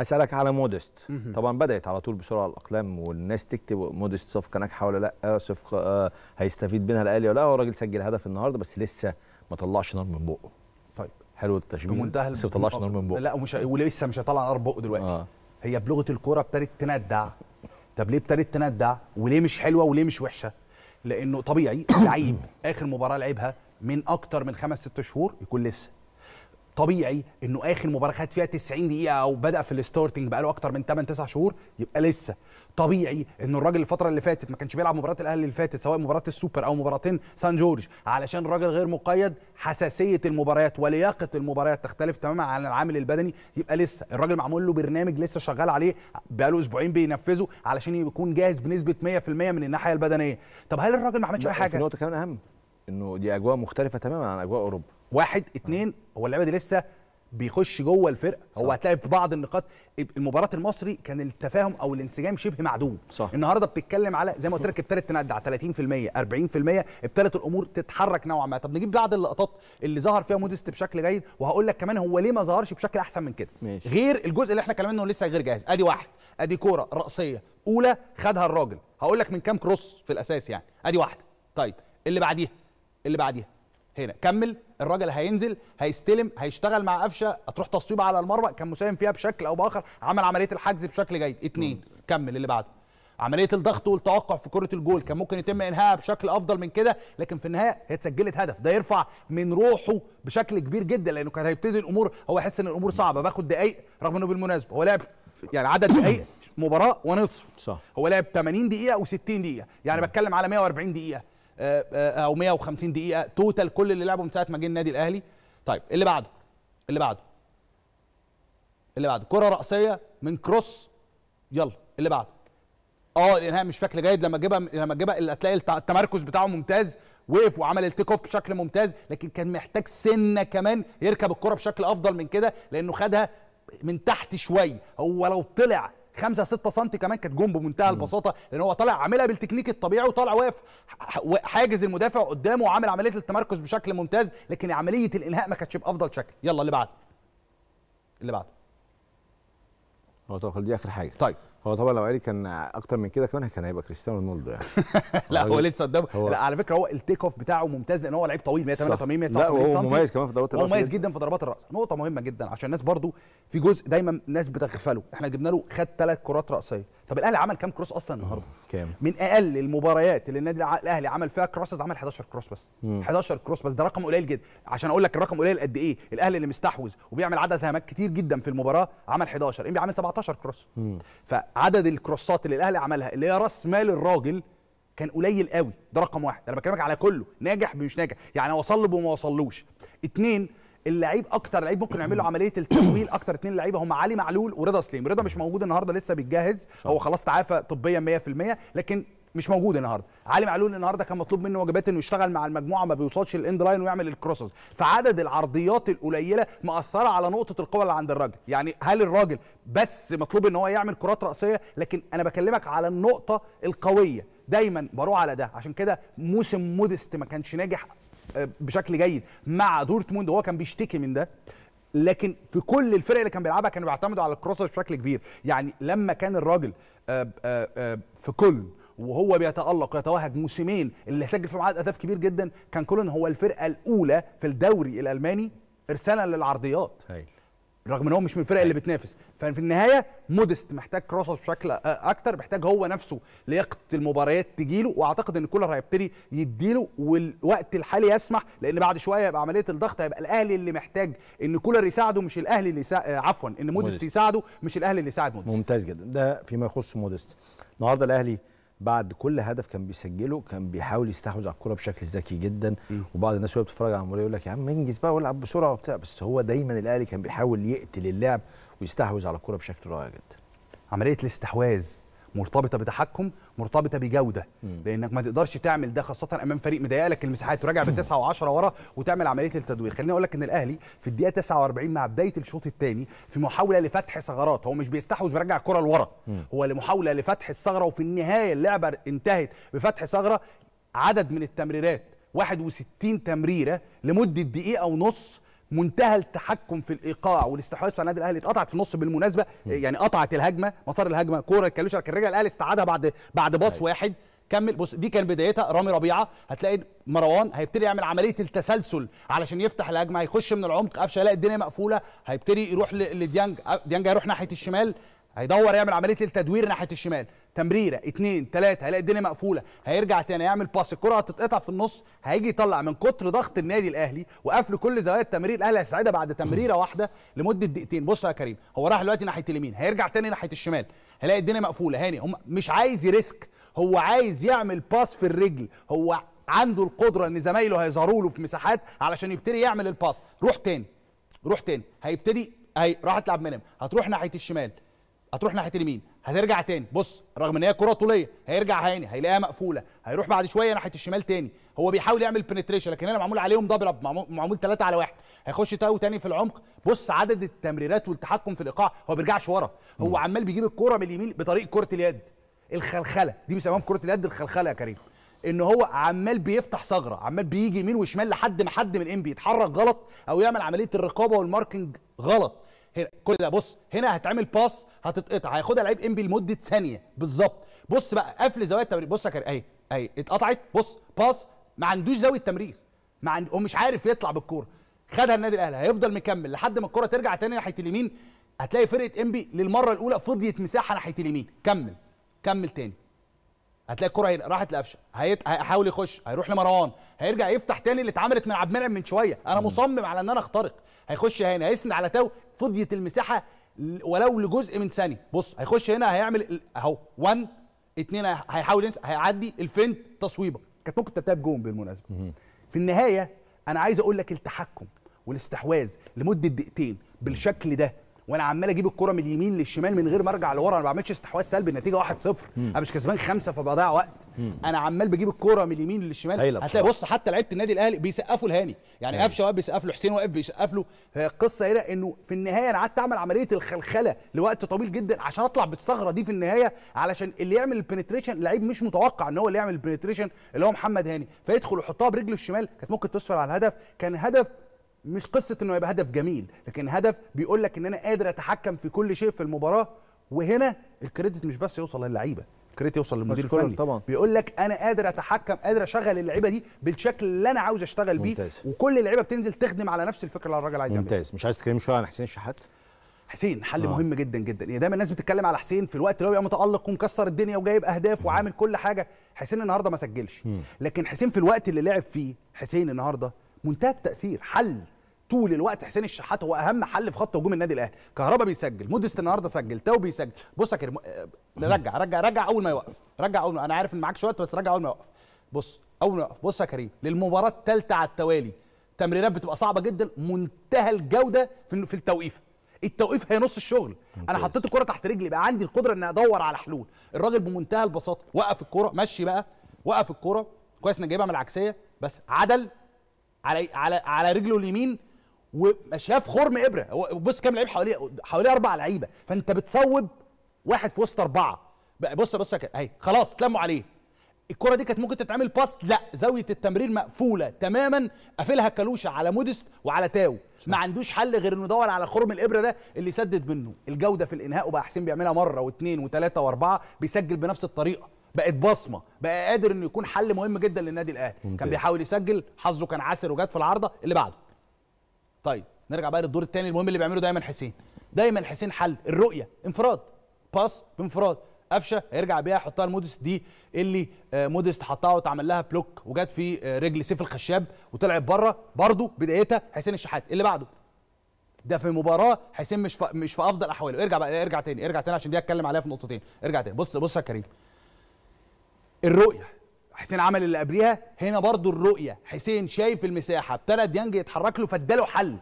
هسألك على مودست طبعا بدأت على طول بسرعة الأقلام والناس تكتب مودست صفقة ناجحة ولا لا صفقة آه، هيستفيد منها الأهلي ولا لا هو الراجل سجل هدف النهاردة بس لسه ما طلعش نار من بقه طيب حلو التشبيه بمنتهى بس ما طلعش نار من بقه لا ومش ولسه مش هيطلع نار بقه دلوقتي آه. هي بلغة الكورة ابتدت تندع طب ليه ابتدت تندع وليه مش حلوة وليه مش وحشة لأنه طبيعي لعيب آخر مباراة لعبها من أكتر من خمس ست شهور يكون لسه طبيعي انه اخر مباراه خد فيها 90 دقيقه او بدا في الستارتنج بقاله اكتر من 8 9 شهور يبقى لسه طبيعي ان الراجل الفتره اللي فاتت ما كانش بيلعب مباراه الاهلي اللي فاتت سواء مباراه السوبر او مباراتين سان جورج علشان الراجل غير مقيد حساسيه المباريات ولياقه المباريات تختلف تماما عن العامل البدني يبقى لسه الراجل معمول له برنامج لسه شغال عليه بقاله اسبوعين بينفذه علشان يكون جاهز بنسبه 100% من الناحيه البدنيه طب هل الراجل ما عملش اي حاجه في نقطه كمان اهم انه دي اجواء مختلفه تماما عن اجواء اوروبا واحد اتنين هو اللعيبه دي لسه بيخش جوه الفرقه هو هتلاقي في بعض النقاط المباراه المصري كان التفاهم او الانسجام شبه معدوم صح. النهارده بتتكلم على زي ما قلت لك ابتدت تندع 30% 40% ابتدت الامور تتحرك نوعا ما طب نجيب بعض اللقطات اللي ظهر فيها مودست بشكل جيد وهقول لك كمان هو ليه ما ظهرش بشكل احسن من كده ماشي. غير الجزء اللي احنا كلامنا لسه غير جاهز ادي واحد ادي كوره راسيه اولى خدها الراجل هقول لك من كام كروس في الاساس يعني ادي واحده طيب اللي بعديها اللي بعديها هنا كمل الراجل هينزل هيستلم هيشتغل مع قفشه هتروح تصويب على المرمى كان مساهم فيها بشكل او باخر عمل عمليه الحجز بشكل جيد اثنين كمل اللي بعده عمليه الضغط والتوقع في كره الجول كان ممكن يتم انهائها بشكل افضل من كده لكن في النهايه هي اتسجلت هدف ده يرفع من روحه بشكل كبير جدا لانه كان هيبتدي الامور هو يحس ان الامور صعبه باخد دقائق رغم انه بالمناسبه هو لعب يعني عدد دقائق مباراه ونصف صح هو لعب 80 دقيقه و60 دقيقه يعني بتكلم على 140 دقيقه آه، آه، او 150 دقيقه توتال كل اللي لعبه من ساعه ما جه النادي الاهلي طيب اللي بعده اللي بعده اللي بعده كره راسيه من كروس يلا اللي بعده اه الانهاء مش شكل جيد لما جيبها لما اللي هتلاقي التمركز بتاعه ممتاز وقف وعمل التيك اوف بشكل ممتاز لكن كان محتاج سنه كمان يركب الكره بشكل افضل من كده لانه خدها من تحت شويه هو لو طلع 5 6 سم كمان كانت جون بمنتهى البساطه لان هو طالع عاملها بالتكنيك الطبيعي وطالع واقف حاجز المدافع قدامه وعامل عمليه التمركز بشكل ممتاز لكن عمليه الانهاء ما كانتش بافضل شكل يلا اللي بعد اللي بعد هو دي اخر حاجه طيب هو طبعا لو قالي كان اكتر من كده كمان كان هيبقى كريستيانو رونالدو يعني لا هو لسه قدامه لا على فكره هو التيك اوف بتاعه ممتاز لان هو لعيب طويل 188 189 لا هو مميز كمان في ضربات الراس مميز جدا في ضربات الراس نقطه مهمه جدا عشان الناس برضو في جزء دايما الناس بتغفله احنا جبنا له خد ثلاث كرات راسيه طب الاهلي عمل كام كروس اصلا النهارده كام من اقل المباريات اللي النادي الاهلي عمل فيها كروسز عمل 11 كروس بس مم. 11 كروس بس ده رقم قليل جدا عشان اقول لك الرقم قليل قد ايه الاهلي اللي مستحوذ وبيعمل عدد هامات كتير جدا في المباراه عمل 11 انبي عمل 17 كروس مم. فعدد الكروسات اللي الاهلي عملها اللي هي راس مال الراجل كان قليل قوي ده رقم واحد انا بكلمك على كله ناجح مش ناجح يعني وصل له وما وصلوش اتنين اللعيب اكتر لعيب ممكن يعمل له عمليه التمويل اكتر اثنين لعيبه هم علي معلول ورضا سليم رضا مش موجود النهارده لسه بيتجهز هو خلاص تعافى طبيا 100% لكن مش موجود النهارده علي معلول النهارده كان مطلوب منه واجبات انه يشتغل مع المجموعه ما بيوصلش الاند لاين ويعمل الكروسز فعدد العرضيات القليله مأثره على نقطه القوه اللي عند الراجل يعني هل الراجل بس مطلوب ان هو يعمل كرات راسيه لكن انا بكلمك على النقطه القويه دايما بروح على ده عشان كده موسم مودست ما كانش ناجح آه، بشكل جيد مع دورتموند وهو كان بيشتكي من ده لكن في كل الفرق اللي كان بيلعبها كانوا بيعتمدوا على الكروس بشكل كبير يعني لما كان الراجل آه، آه، في كل وهو بيتالق يتوهج موسمين اللي سجل فيهم عدد اهداف كبير جدا كان كولن هو الفرقه الاولى في الدوري الالماني ارسالا للعرضيات هي. رغم ان هو مش من الفرق اللي أيوة. بتنافس ففي النهايه مودست محتاج كروسس بشكل اكتر محتاج هو نفسه لياقه المباريات تجيله واعتقد ان كولر هيبتدي يديله والوقت الحالي يسمح لان بعد شويه يبقى عمليه الضغط هيبقى الاهلي اللي محتاج ان كولر يساعده مش الاهلي اللي سا... آه، عفوا ان مودست, مودست يساعده مش الاهلي اللي يساعد مودست ممتاز جدا ده فيما يخص مودست النهارده الاهلي بعد كل هدف كان بيسجله كان بيحاول يستحوذ على الكره بشكل ذكي جدا م. وبعض الناس وهي بتتفرج على المباراه يقول لك يا عم انجز بقى والعب بسرعه وبتاع بس هو دايما الاهلي كان بيحاول يقتل اللعب ويستحوذ على الكره بشكل رائع جدا عمليه الاستحواذ مرتبطه بتحكم مرتبطه بجوده لانك ما تقدرش تعمل ده خاصه امام فريق لك المساحات وراجع 9 و10 ورا وتعمل عمليه التدوير خليني اقول لك ان الاهلي في الدقيقه 49 مع بدايه الشوط الثاني في محاوله لفتح ثغرات هو مش بيستحوذ بيرجع الكره لورا هو لمحاوله لفتح الثغره وفي النهايه اللعبه انتهت بفتح ثغره عدد من التمريرات 61 تمريره لمده دقيقه ونص منتهى التحكم في الايقاع والاستحواذ على النادي الاهلي اتقطعت في النص بالمناسبه يعني قطعت الهجمه مسار الهجمه كوره الكلوشة كان رجع الاهلي استعادها بعد بعد باص أيوة. واحد كمل بص دي كان بدايتها رامي ربيعه هتلاقي مروان هيبتدي يعمل عمليه التسلسل علشان يفتح الهجمه هيخش من العمق قفشه هيلاقي الدنيا مقفوله هيبتدي يروح لديانج ديانج هيروح ناحيه الشمال هيدور يعمل عمليه التدوير ناحيه الشمال تمريره اثنين ثلاثه هيلاقي الدنيا مقفوله هيرجع تاني هيعمل باس الكره هتتقطع في النص هيجي يطلع من كتر ضغط النادي الاهلي وقفل كل زوايا التمرير الاهلي هيساعدها بعد تمريره واحده لمده دقيقتين بص يا كريم هو راح دلوقتي ناحيه اليمين هيرجع تاني ناحيه الشمال هيلاقي الدنيا مقفوله هاني هم مش عايز يريسك هو عايز يعمل باس في الرجل هو عنده القدره ان زمايله هيظهروا له في مساحات علشان يبتدي يعمل الباس روح تاني روح تاني هيبتدي هي راحت تلعب منهم هتروح ناحيه الشمال هتروح ناحيه اليمين هترجع تاني بص رغم ان هي كره طوليه هيرجع هاني هيلاقيها مقفوله هيروح بعد شويه ناحيه الشمال تاني هو بيحاول يعمل بنتريشن لكن هنا معمول عليهم دبل اب معمول ثلاثه على واحد هيخش تاو تاني في العمق بص عدد التمريرات والتحكم في الايقاع هو بيرجعش ورا هو عمال بيجيب الكوره من اليمين بطريق كره اليد الخلخله دي بيسموها في كره اليد الخلخله يا كريم ان هو عمال بيفتح ثغره عمال بيجي يمين وشمال لحد ما حد من الام بيتحرك غلط او يعمل عمليه الرقابه والماركنج غلط هنا كل ده بص هنا هتعمل باس هتتقطع هياخدها لعيب انبي لمده ثانيه بالظبط بص بقى قفل زاويه التمرير بص يا كريم اهي اهي اتقطعت بص باس ما عندوش زاويه تمرير ما عند... ومش عارف يطلع بالكوره خدها النادي الاهلي هيفضل مكمل لحد ما الكوره ترجع تاني ناحيه اليمين هتلاقي فرقه انبي للمره الاولى فضيت مساحه ناحيه اليمين كمل كمل تاني هتلاقي الكره راحت لقفشه هيحاول يخش هيروح لمروان هيرجع يفتح تاني اللي اتعملت من عبد المنعم من شويه انا مصمم على ان انا اخترق هيخش هنا هيسند على تو فضيت المساحه ولو لجزء من ثانيه بص هيخش هنا هيعمل اهو 1 2 هيحاول ينسى هيعدي الفنت تصويبه كانت ممكن تتاب جون بالمناسبه في النهايه انا عايز اقول لك التحكم والاستحواذ لمده دقيقتين بالشكل ده وانا عمال اجيب الكره من اليمين للشمال من غير ما ارجع لورا انا ما بعملش استحواذ سلبي النتيجه 1-0 انا مش كسبان خمسه فبضيع وقت مم. انا عمال بجيب الكره من اليمين للشمال هتلاقي بص حتى لعيبه النادي الاهلي بيسقفوا لهاني يعني قفشه واقف بيسقف له حسين واقف بيسقف له القصه هنا انه في النهايه انا قعدت اعمل عمليه الخلخله لوقت طويل جدا عشان اطلع بالثغره دي في النهايه علشان اللي يعمل البنتريشن لعيب مش متوقع ان هو اللي يعمل البنتريشن اللي هو محمد هاني فيدخل ويحطها برجله الشمال كانت ممكن تسفر على الهدف كان هدف مش قصه انه يبقى هدف جميل لكن هدف بيقول لك ان انا قادر اتحكم في كل شيء في المباراه وهنا الكريدت مش بس يوصل للعيبه الكريدت يوصل للمدير الفني طبعا بيقول لك انا قادر اتحكم قادر اشغل اللعيبه دي بالشكل اللي انا عاوز اشتغل بيه ممتاز. وكل اللعيبه بتنزل تخدم على نفس الفكره اللي الراجل عايز يعملها ممتاز مش عايز تتكلم شويه عن حسين الشحات حسين حل آه. مهم جدا جدا يعني دايما الناس بتتكلم على حسين في الوقت اللي هو بيبقى متالق ومكسر الدنيا وجايب اهداف وعامل كل حاجه حسين النهارده ما سجلش لكن حسين في الوقت اللي لعب فيه حسين النهارده منتهى التاثير حل طول الوقت حسين الشحات هو اهم حل في خط هجوم النادي الاهلي كهربا بيسجل مودست النهارده سجل تاو بيسجل بص يا كريم آه، رجع رجع رجع اول ما يوقف رجع اول ما انا عارف ان معاك وقت بس رجع اول ما يوقف بص اول ما يوقف بص يا كريم للمباراه الثالثه على التوالي تمريرات بتبقى صعبه جدا منتهى الجوده في في التوقيف التوقيف هي نص الشغل انا حطيت الكره تحت رجلي بقى عندي القدره ان ادور على حلول الراجل بمنتهى البساطه وقف الكره مشي بقى وقف الكره كويس انك جايبها من العكسيه بس عدل على إيه؟ على على رجله اليمين وشاف خرم ابره بص كام لعيب حواليه حواليه اربع لعيبه فانت بتصوب واحد في وسط اربعه بص بص اهي خلاص اتلموا عليه الكره دي كانت ممكن تتعمل باس لا زاويه التمرير مقفوله تماما قافلها كالوشا على مودست وعلى تاو ما عندوش حل غير انه يدور على خرم الابره ده اللي يسدد منه الجوده في الانهاء وبقى حسين بيعملها مره واثنين وثلاثه واربعه بيسجل بنفس الطريقه بقت بصمه بقى قادر انه يكون حل مهم جدا للنادي الاهلي كان بيحاول يسجل حظه كان عسر وجات في العارضه اللي بعده طيب نرجع بقى للدور الثاني المهم اللي بيعمله دايما حسين دايما حسين حل الرؤيه انفراد باس بانفراد قفشه هيرجع بيها يحطها لموديس دي اللي آه، موديس حطها واتعمل لها بلوك وجت في آه، رجل سيف الخشاب وطلعت بره برده بدايتها حسين الشحات اللي بعده ده في مباراه حسين مش مش في افضل احواله ارجع بقى ارجع تاني ارجع تاني عشان دي هتكلم عليها في نقطتين ارجع تاني بص بص يا كريم الرؤيه حسين عمل اللي قبليها هنا برضو الرؤيه حسين شايف المساحه ابتدى ديانج يتحرك له فاداله حل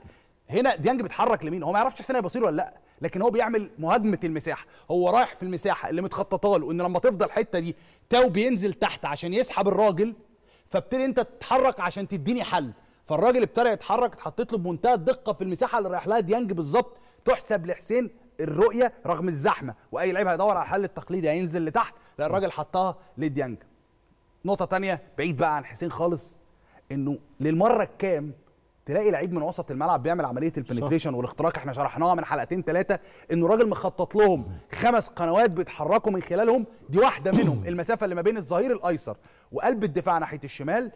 هنا ديانج بيتحرك لمين هو ما يعرفش حسين هيبصير ولا لا لكن هو بيعمل مهاجمه المساحه هو رايح في المساحه اللي متخططه له ان لما تفضل الحته دي تاو بينزل تحت عشان يسحب الراجل فابتدي انت تتحرك عشان تديني حل فالراجل ابتدى يتحرك اتحطيت له بمنتهى الدقه في المساحه اللي رايح لها ديانج بالظبط تحسب لحسين الرؤيه رغم الزحمه واي لعيب هيدور على الحل التقليدي هينزل لتحت لا الراجل حطها لديانج نقطه تانية بعيد بقى عن حسين خالص انه للمره الكام تلاقي لعيب من وسط الملعب بيعمل عمليه البنتريشن والاختراق احنا شرحناها من حلقتين ثلاثه انه راجل مخطط لهم خمس قنوات بيتحركوا من خلالهم دي واحده منهم المسافه اللي ما بين الظهير الايسر وقلب الدفاع ناحيه الشمال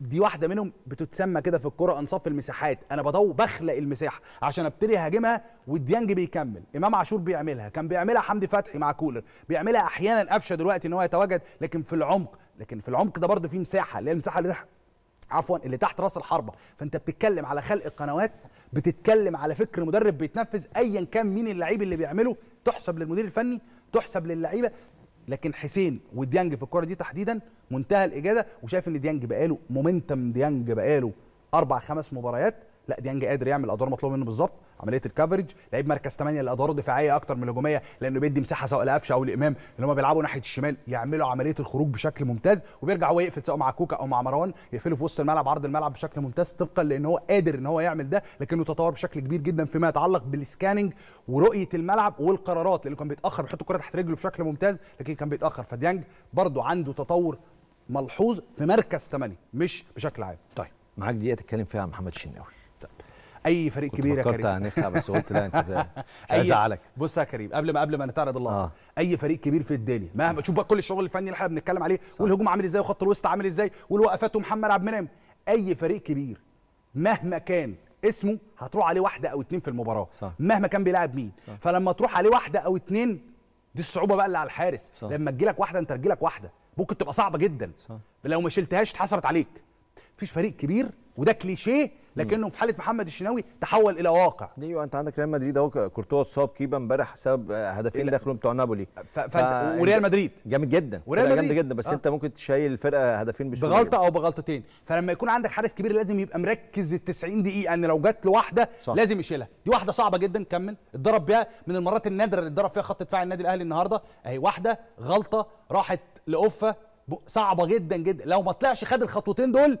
دي واحده منهم بتتسمى كده في الكره انصاف المساحات انا بدور بخلق المساحه عشان ابتدي اهاجمها والديانج بيكمل امام عاشور بيعملها كان بيعملها حمدي فتحي مع كولر بيعملها احيانا قفشه دلوقتي ان هو يتواجد لكن في العمق لكن في العمق ده برضه في مساحه اللي هي المساحه اللي تحت عفوا اللي تحت راس الحربه فانت بتتكلم على خلق قنوات بتتكلم على فكر مدرب بيتنفذ ايا كان مين اللعيب اللي بيعمله تحسب للمدير الفني تحسب للعيبه لكن حسين وديانج في الكره دي تحديدا منتهى الاجاده وشايف ان ديانج بقاله مومنتم ديانج بقاله اربع خمس مباريات لا ديانج قادر يعمل الادوار المطلوبه منه بالظبط عمليه الكفرج لعيب مركز 8 الادوار الدفاعيه اكتر من الهجوميه لانه بيدي مساحه سواء لقفشه او لامام اللي هم بيلعبوا ناحيه الشمال يعملوا عمليه الخروج بشكل ممتاز وبيرجع هو يقفل سواء مع كوكا او مع مروان يقفلوا في وسط الملعب عرض الملعب بشكل ممتاز طبقا لان هو قادر ان هو يعمل ده لكنه تطور بشكل كبير جدا فيما يتعلق بالسكاننج ورؤيه الملعب والقرارات لانه كان بيتاخر بيحط الكره تحت رجله بشكل ممتاز لكن كان بيتاخر فديانج برده عنده تطور ملحوظ في مركز 8 مش بشكل عام طيب معاك دقيقه تتكلم فيها محمد الشناوي اي فريق كبير يا كريم كنت هنخلع بس قلت لا انت عايز هزعلك بص يا كريم قبل ما قبل ما نتعرض الله آه. اي فريق كبير في الدنيا مهما شوف بقى كل الشغل الفني اللي احنا بنتكلم عليه صح. والهجوم عامل ازاي وخط الوسط عامل ازاي والوقفات ومحمد عبد المنعم اي فريق كبير مهما كان اسمه هتروح عليه واحده او اتنين في المباراه صح. مهما كان بيلاعب مين صح. فلما تروح عليه واحده او اتنين دي الصعوبه بقى اللي على الحارس صح. لما تجيلك واحده انت تجيلك واحده ممكن تبقى صعبه جدا صح. لو ما شلتهاش اتحسبت عليك مفيش فريق كبير وده كليشيه لكنه في حاله محمد الشناوي تحول الى واقع ايوه انت عندك ريال مدريد اهو كورتوا صاب كيبا امبارح سبب هدفين دخلوا بتوع نابولي ف... ف... ف... وريال مدريد جامد جدا وريال مدريد جامد جدا بس آه. انت ممكن تشيل الفرقه هدفين بسهوله بغلطه او بغلطتين فلما يكون عندك حارس كبير لازم يبقى مركز ال 90 دقيقه ان يعني لو جت له واحده لازم يشيلها دي واحده صعبه جدا كمل اتضرب بيها من المرات النادره اللي اتضرب فيها خط دفاع النادي الاهلي النهارده اهي واحده غلطه راحت لافه صعبه جدا جدا لو ما طلعش خد الخطوتين دول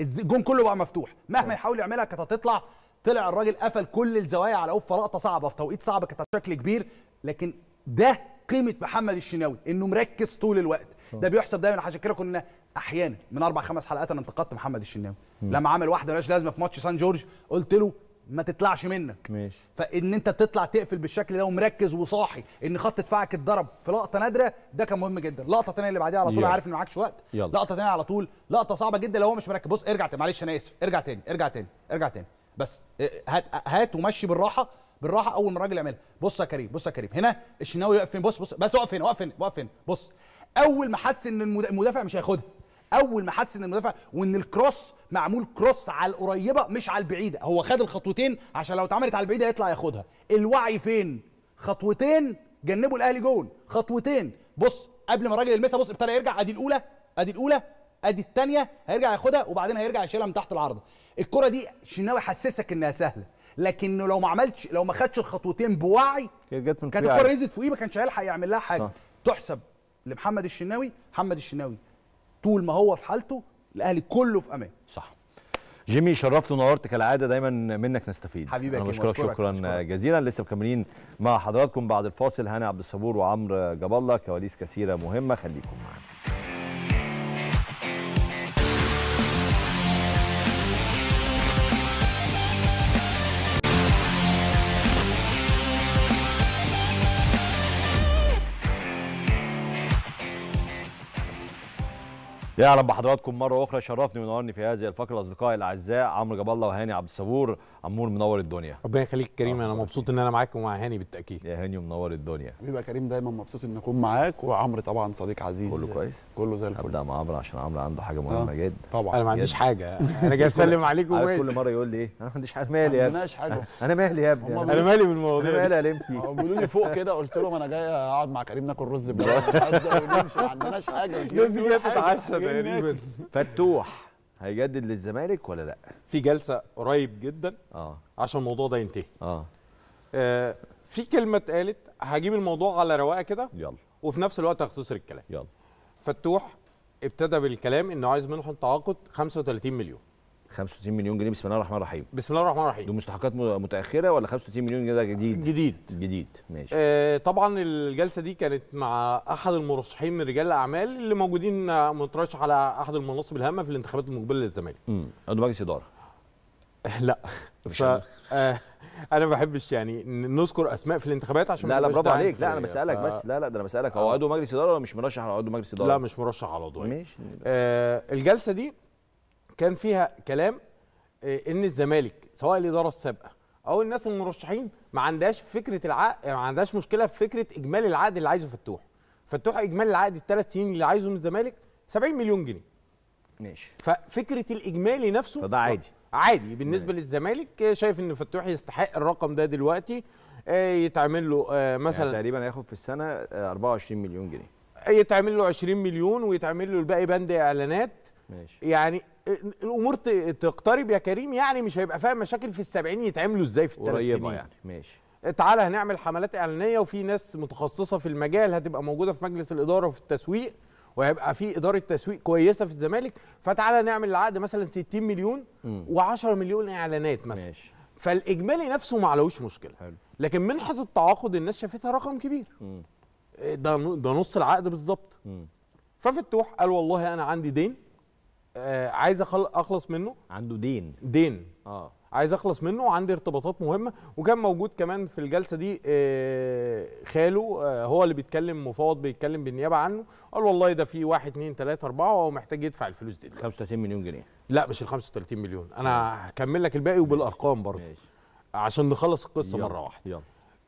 الجون كله بقى مفتوح مهما آه. يحاول يعملها كانت هتطلع طلع الراجل قفل كل الزوايا على اوف لقطه صعبه في توقيت صعب كانت بشكل كبير لكن ده قيمه محمد الشناوي انه مركز طول الوقت صح. ده بيحسب دايما عشان كده كنا احيانا من اربع خمس حلقات انا انتقدت محمد الشناوي لما عمل واحده ملهاش لازمه في ماتش سان جورج قلت له ما تطلعش منك ماشي فان انت تطلع تقفل بالشكل ده ومركز وصاحي ان خط دفاعك اتضرب في لقطه نادره ده كان مهم جدا لقطه ثانيه اللي بعديها على طول عارف ان معكش وقت يلا. لقطه ثانيه على طول لقطه صعبه جدا لو هو مش مركز بص ارجع تاني معلش انا اسف ارجع تاني ارجع تاني ارجع تاني بس آه، هات هات ومشي بالراحه بالراحه اول ما الراجل يعملها بص يا كريم بص يا كريم هنا الشناوي واقف فين بص بص بس اقف هنا اقف هنا اقف هنا بص اول ما حس ان المدافع مش هياخدها اول ما حس ان المدافع وان الكروس معمول كروس على القريبه مش على البعيده هو خد الخطوتين عشان لو اتعملت على البعيده يطلع ياخدها الوعي فين خطوتين جنبوا الاهلي جول خطوتين بص قبل ما الراجل يلمسها بص ابتدى يرجع ادي الاولى ادي الاولى ادي الثانيه هيرجع ياخدها وبعدين هيرجع يشيلها من تحت العارضه الكره دي شناوي حسسك انها سهله لكن لو ما عملتش لو ما خدش الخطوتين بوعي كانت جت من كانت الكره نزلت فوقيه ما كانش هيلحق يعمل لها حاجه صح. تحسب لمحمد الشناوي محمد الشناوي طول ما هو في حالته الاهلي كله في امان صح جيمي شرفت ونورت كالعاده دايما منك نستفيد حبيبي انا بشكرك شكرا مشكورك. جزيلا لسه مكملين مع حضراتكم بعد الفاصل هاني عبد الصبور وعمرو جاب الله كواليس كثيره مهمه خليكم معانا اهلا بحضراتكم مره اخرى شرفني ونورني في هذه الفقره اصدقائي الاعزاء عمرو جاب الله وهاني عبد الصبور عمور منور الدنيا ربنا يخليك كريم انا آه. مبسوط ان انا معاك ومع هاني بالتاكيد يا هاني منور الدنيا بيبقى كريم دايما مبسوط ان اكون معاك وعمرو طبعا صديق عزيز كله كويس كله زي الفل ابدا مع عمرو عشان عمرو عنده حاجه آه. مهمه آه. جدا طبعا انا ما عنديش حاجه انا جاي اسلم عليك ومالي كل مره يقول لي ايه انا ما عنديش حاجه مالي يا ابني حاجه انا مالي يا ابني انا مالي من بالمواضيع انا مالي يا لمتي آه، بيقولوا لي فوق كده قلت لهم انا جاي اقعد مع كريم ناكل رز بلبن ما عندناش حاجه إيه تقريبا فتوح هيجدد للزمالك ولا لا في جلسه قريب جدا اه عشان الموضوع ده ينتهي اه, آه في كلمه اتقالت هجيب الموضوع على رواقه كده يلا وفي نفس الوقت هختصر الكلام يلا فتوح ابتدى بالكلام انه عايز منحه تعاقد 35 مليون 65 مليون جنيه بسم الله الرحمن الرحيم بسم الله الرحمن الرحيم دول مستحقات متاخره ولا 65 مليون جنيه ده جديد جديد جديد ماشي آه طبعا الجلسه دي كانت مع احد المرشحين من رجال الاعمال اللي موجودين آه، مترشح على احد المناصب الهامه في الانتخابات المقبله للزمالك امم عضو مجلس اداره لا مش ف... آه انا ما بحبش يعني نذكر اسماء في الانتخابات عشان لا لا برافو عليك لا انا بسالك ف... بس لا لا ده انا بسالك هو عضو مجلس اداره ولا مش مرشح على عضو مجلس اداره لا مش مرشح على عضو يعني. ماشي آه الجلسه دي كان فيها كلام آه، ان الزمالك سواء الاداره السابقه او الناس المرشحين ما عندهاش فكره العقد ما عندهاش مشكله في فكره اجمالي العقد اللي عايزه فتوح فتوح اجمالي العقد الثلاث سنين اللي عايزه من الزمالك 70 مليون جنيه ماشي ففكره الاجمالي نفسه فده عادي آه، عادي بالنسبه ماشي. للزمالك آه، شايف ان فتوح يستحق الرقم ده دلوقتي يتعمل له يعني مثلا يعني تقريبا هياخد في السنه 24 مليون جنيه يتعمل له 20 مليون ويتعمل له الباقي بند اعلانات ماشي يعني الامور تقترب يا كريم يعني مش هيبقى فيها مشاكل في السبعين يتعملوا ازاي في سنين يعني ماشي اه، تعالى هنعمل حملات اعلانيه وفي ناس متخصصه في المجال هتبقى موجوده في مجلس الاداره وفي التسويق وهيبقى في اداره تسويق كويسه في الزمالك فتعالى نعمل العقد مثلا 60 مليون و10 مليون اعلانات مثلا ماشي. فالاجمالي نفسه ما علوش مشكله حلو. لكن منحه التعاقد الناس شافتها رقم كبير اه، ده ده نص العقد بالظبط ففتوح قال والله انا عندي دين آه عايز اخلص منه عنده دين دين اه عايز اخلص منه وعندي ارتباطات مهمه وكان موجود كمان في الجلسه دي آه خاله آه هو اللي بيتكلم مفاوض بيتكلم بالنيابه عنه قال والله ده في 1 2 3 4 وهو محتاج يدفع الفلوس دي 35 مليون جنيه لا مش ال 35 مليون انا هكمل لك الباقي وبالارقام برضه ماشي عشان نخلص القصه يلا مره واحده يلا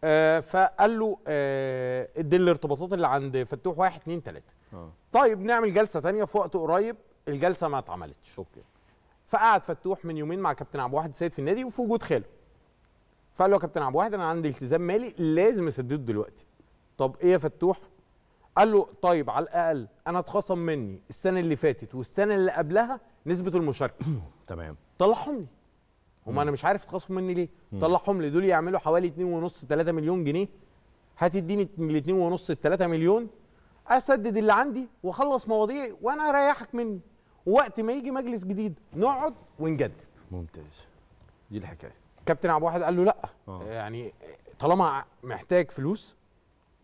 آه فقال له آه، ادي الارتباطات اللي عند فتوح 1 2 3 طيب نعمل جلسه ثانيه في وقت قريب الجلسه ما اتعملتش اوكي فقعد فتوح من يومين مع كابتن عبد الواحد السيد في النادي وفي وجود خاله فقال له يا كابتن عبد الواحد انا عندي التزام مالي لازم اسدده دلوقتي طب ايه يا فتوح قال له طيب على الاقل انا اتخصم مني السنه اللي فاتت والسنه اللي قبلها نسبه المشاركه تمام طلعهم لي هم انا مش عارف اتخصم مني ليه طلعهم لي دول يعملوا حوالي 2.5 3 مليون جنيه هتديني ال 2.5 3 مليون اسدد اللي عندي واخلص مواضيعي وانا اريحك مني وقت ما يجي مجلس جديد نقعد ونجدد ممتاز دي الحكايه كابتن عبد الواحد قال له لا أوه. يعني طالما محتاج فلوس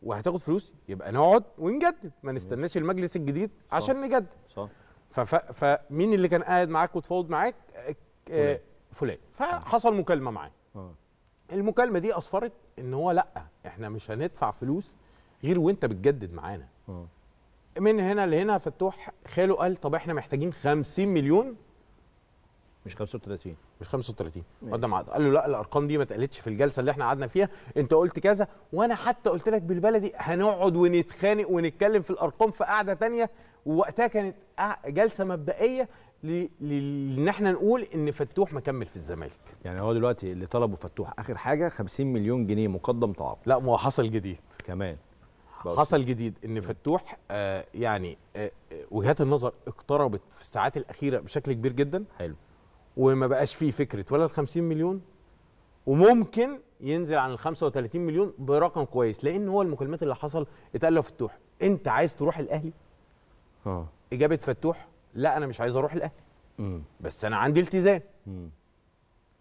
وهتاخد فلوس يبقى نقعد ونجدد ما نستناش المجلس الجديد صح. عشان نجدد صح فمين اللي كان قاعد معاك وتفاوض معاك فلان, آه، فلان. آه. فحصل مكالمه معاه آه. المكالمه دي اصفرت ان هو لا احنا مش هندفع فلوس غير وانت بتجدد معانا من هنا لهنا فتوح خاله قال طب احنا محتاجين 50 مليون مش 35 مش 35 قدام عقد قال له لا الارقام دي ما اتقالتش في الجلسه اللي احنا قعدنا فيها انت قلت كذا وانا حتى قلت لك بالبلدي هنقعد ونتخانق ونتكلم في الارقام في قعده ثانيه ووقتها كانت جلسه مبدئيه لان احنا نقول ان فتوح مكمل في الزمالك يعني هو دلوقتي اللي طلبه فتوح اخر حاجه 50 مليون جنيه مقدم تعاقد لا ما هو حصل جديد كمان حصل جديد ان فتوح آه يعني آه،, آه وجهات النظر اقتربت في الساعات الاخيره بشكل كبير جدا حلو وما بقاش فيه فكره ولا ال 50 مليون وممكن ينزل عن ال 35 مليون برقم كويس لان هو المكالمات اللي حصل اتقال له فتوح انت عايز تروح الاهلي؟ اه اجابه فتوح لا انا مش عايز اروح الاهلي مم. بس انا عندي التزام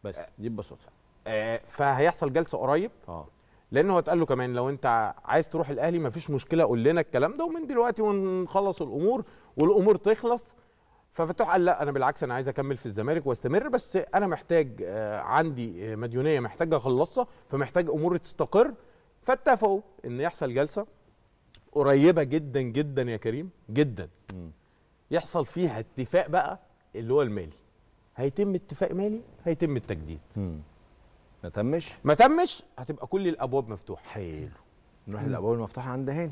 بس دي ببساطه آه،, آه فهيحصل جلسه قريب اه لان هو اتقال له كمان لو انت عايز تروح الاهلي مفيش مشكله قول لنا الكلام ده ومن دلوقتي ونخلص الامور والامور تخلص ففتوح قال لا انا بالعكس انا عايز اكمل في الزمالك واستمر بس انا محتاج آه، عندي آه، مديونيه محتاج اخلصها فمحتاج اموري تستقر فاتفقوا ان يحصل جلسه قريبه جدا جدا يا كريم جدا يحصل فيها اتفاق بقى اللي هو المالي هيتم اتفاق مالي هيتم التجديد ما تمش ما تمش هتبقى كل الابواب مفتوحه حلو نروح الابواب المفتوحه عند هاني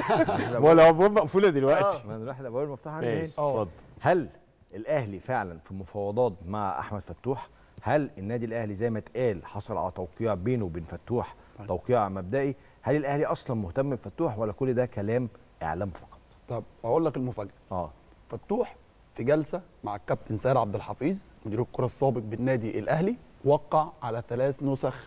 ولا الابواب مقفوله دلوقتي آه، ما نروح الابواب المفتوحه عند هاني اتفضل هل الاهلي فعلا في مفاوضات مع احمد فتوح هل النادي الاهلي زي ما اتقال حصل على توقيع بينه وبين فتوح طيب. توقيع مبدئي هل الاهلي اصلا مهتم بفتوح ولا كل ده كلام اعلام فقط طب اقول لك المفاجاه اه فتوح في جلسه مع الكابتن سيد عبد الحفيظ مدير الكره السابق بالنادي الاهلي وقع على ثلاث نسخ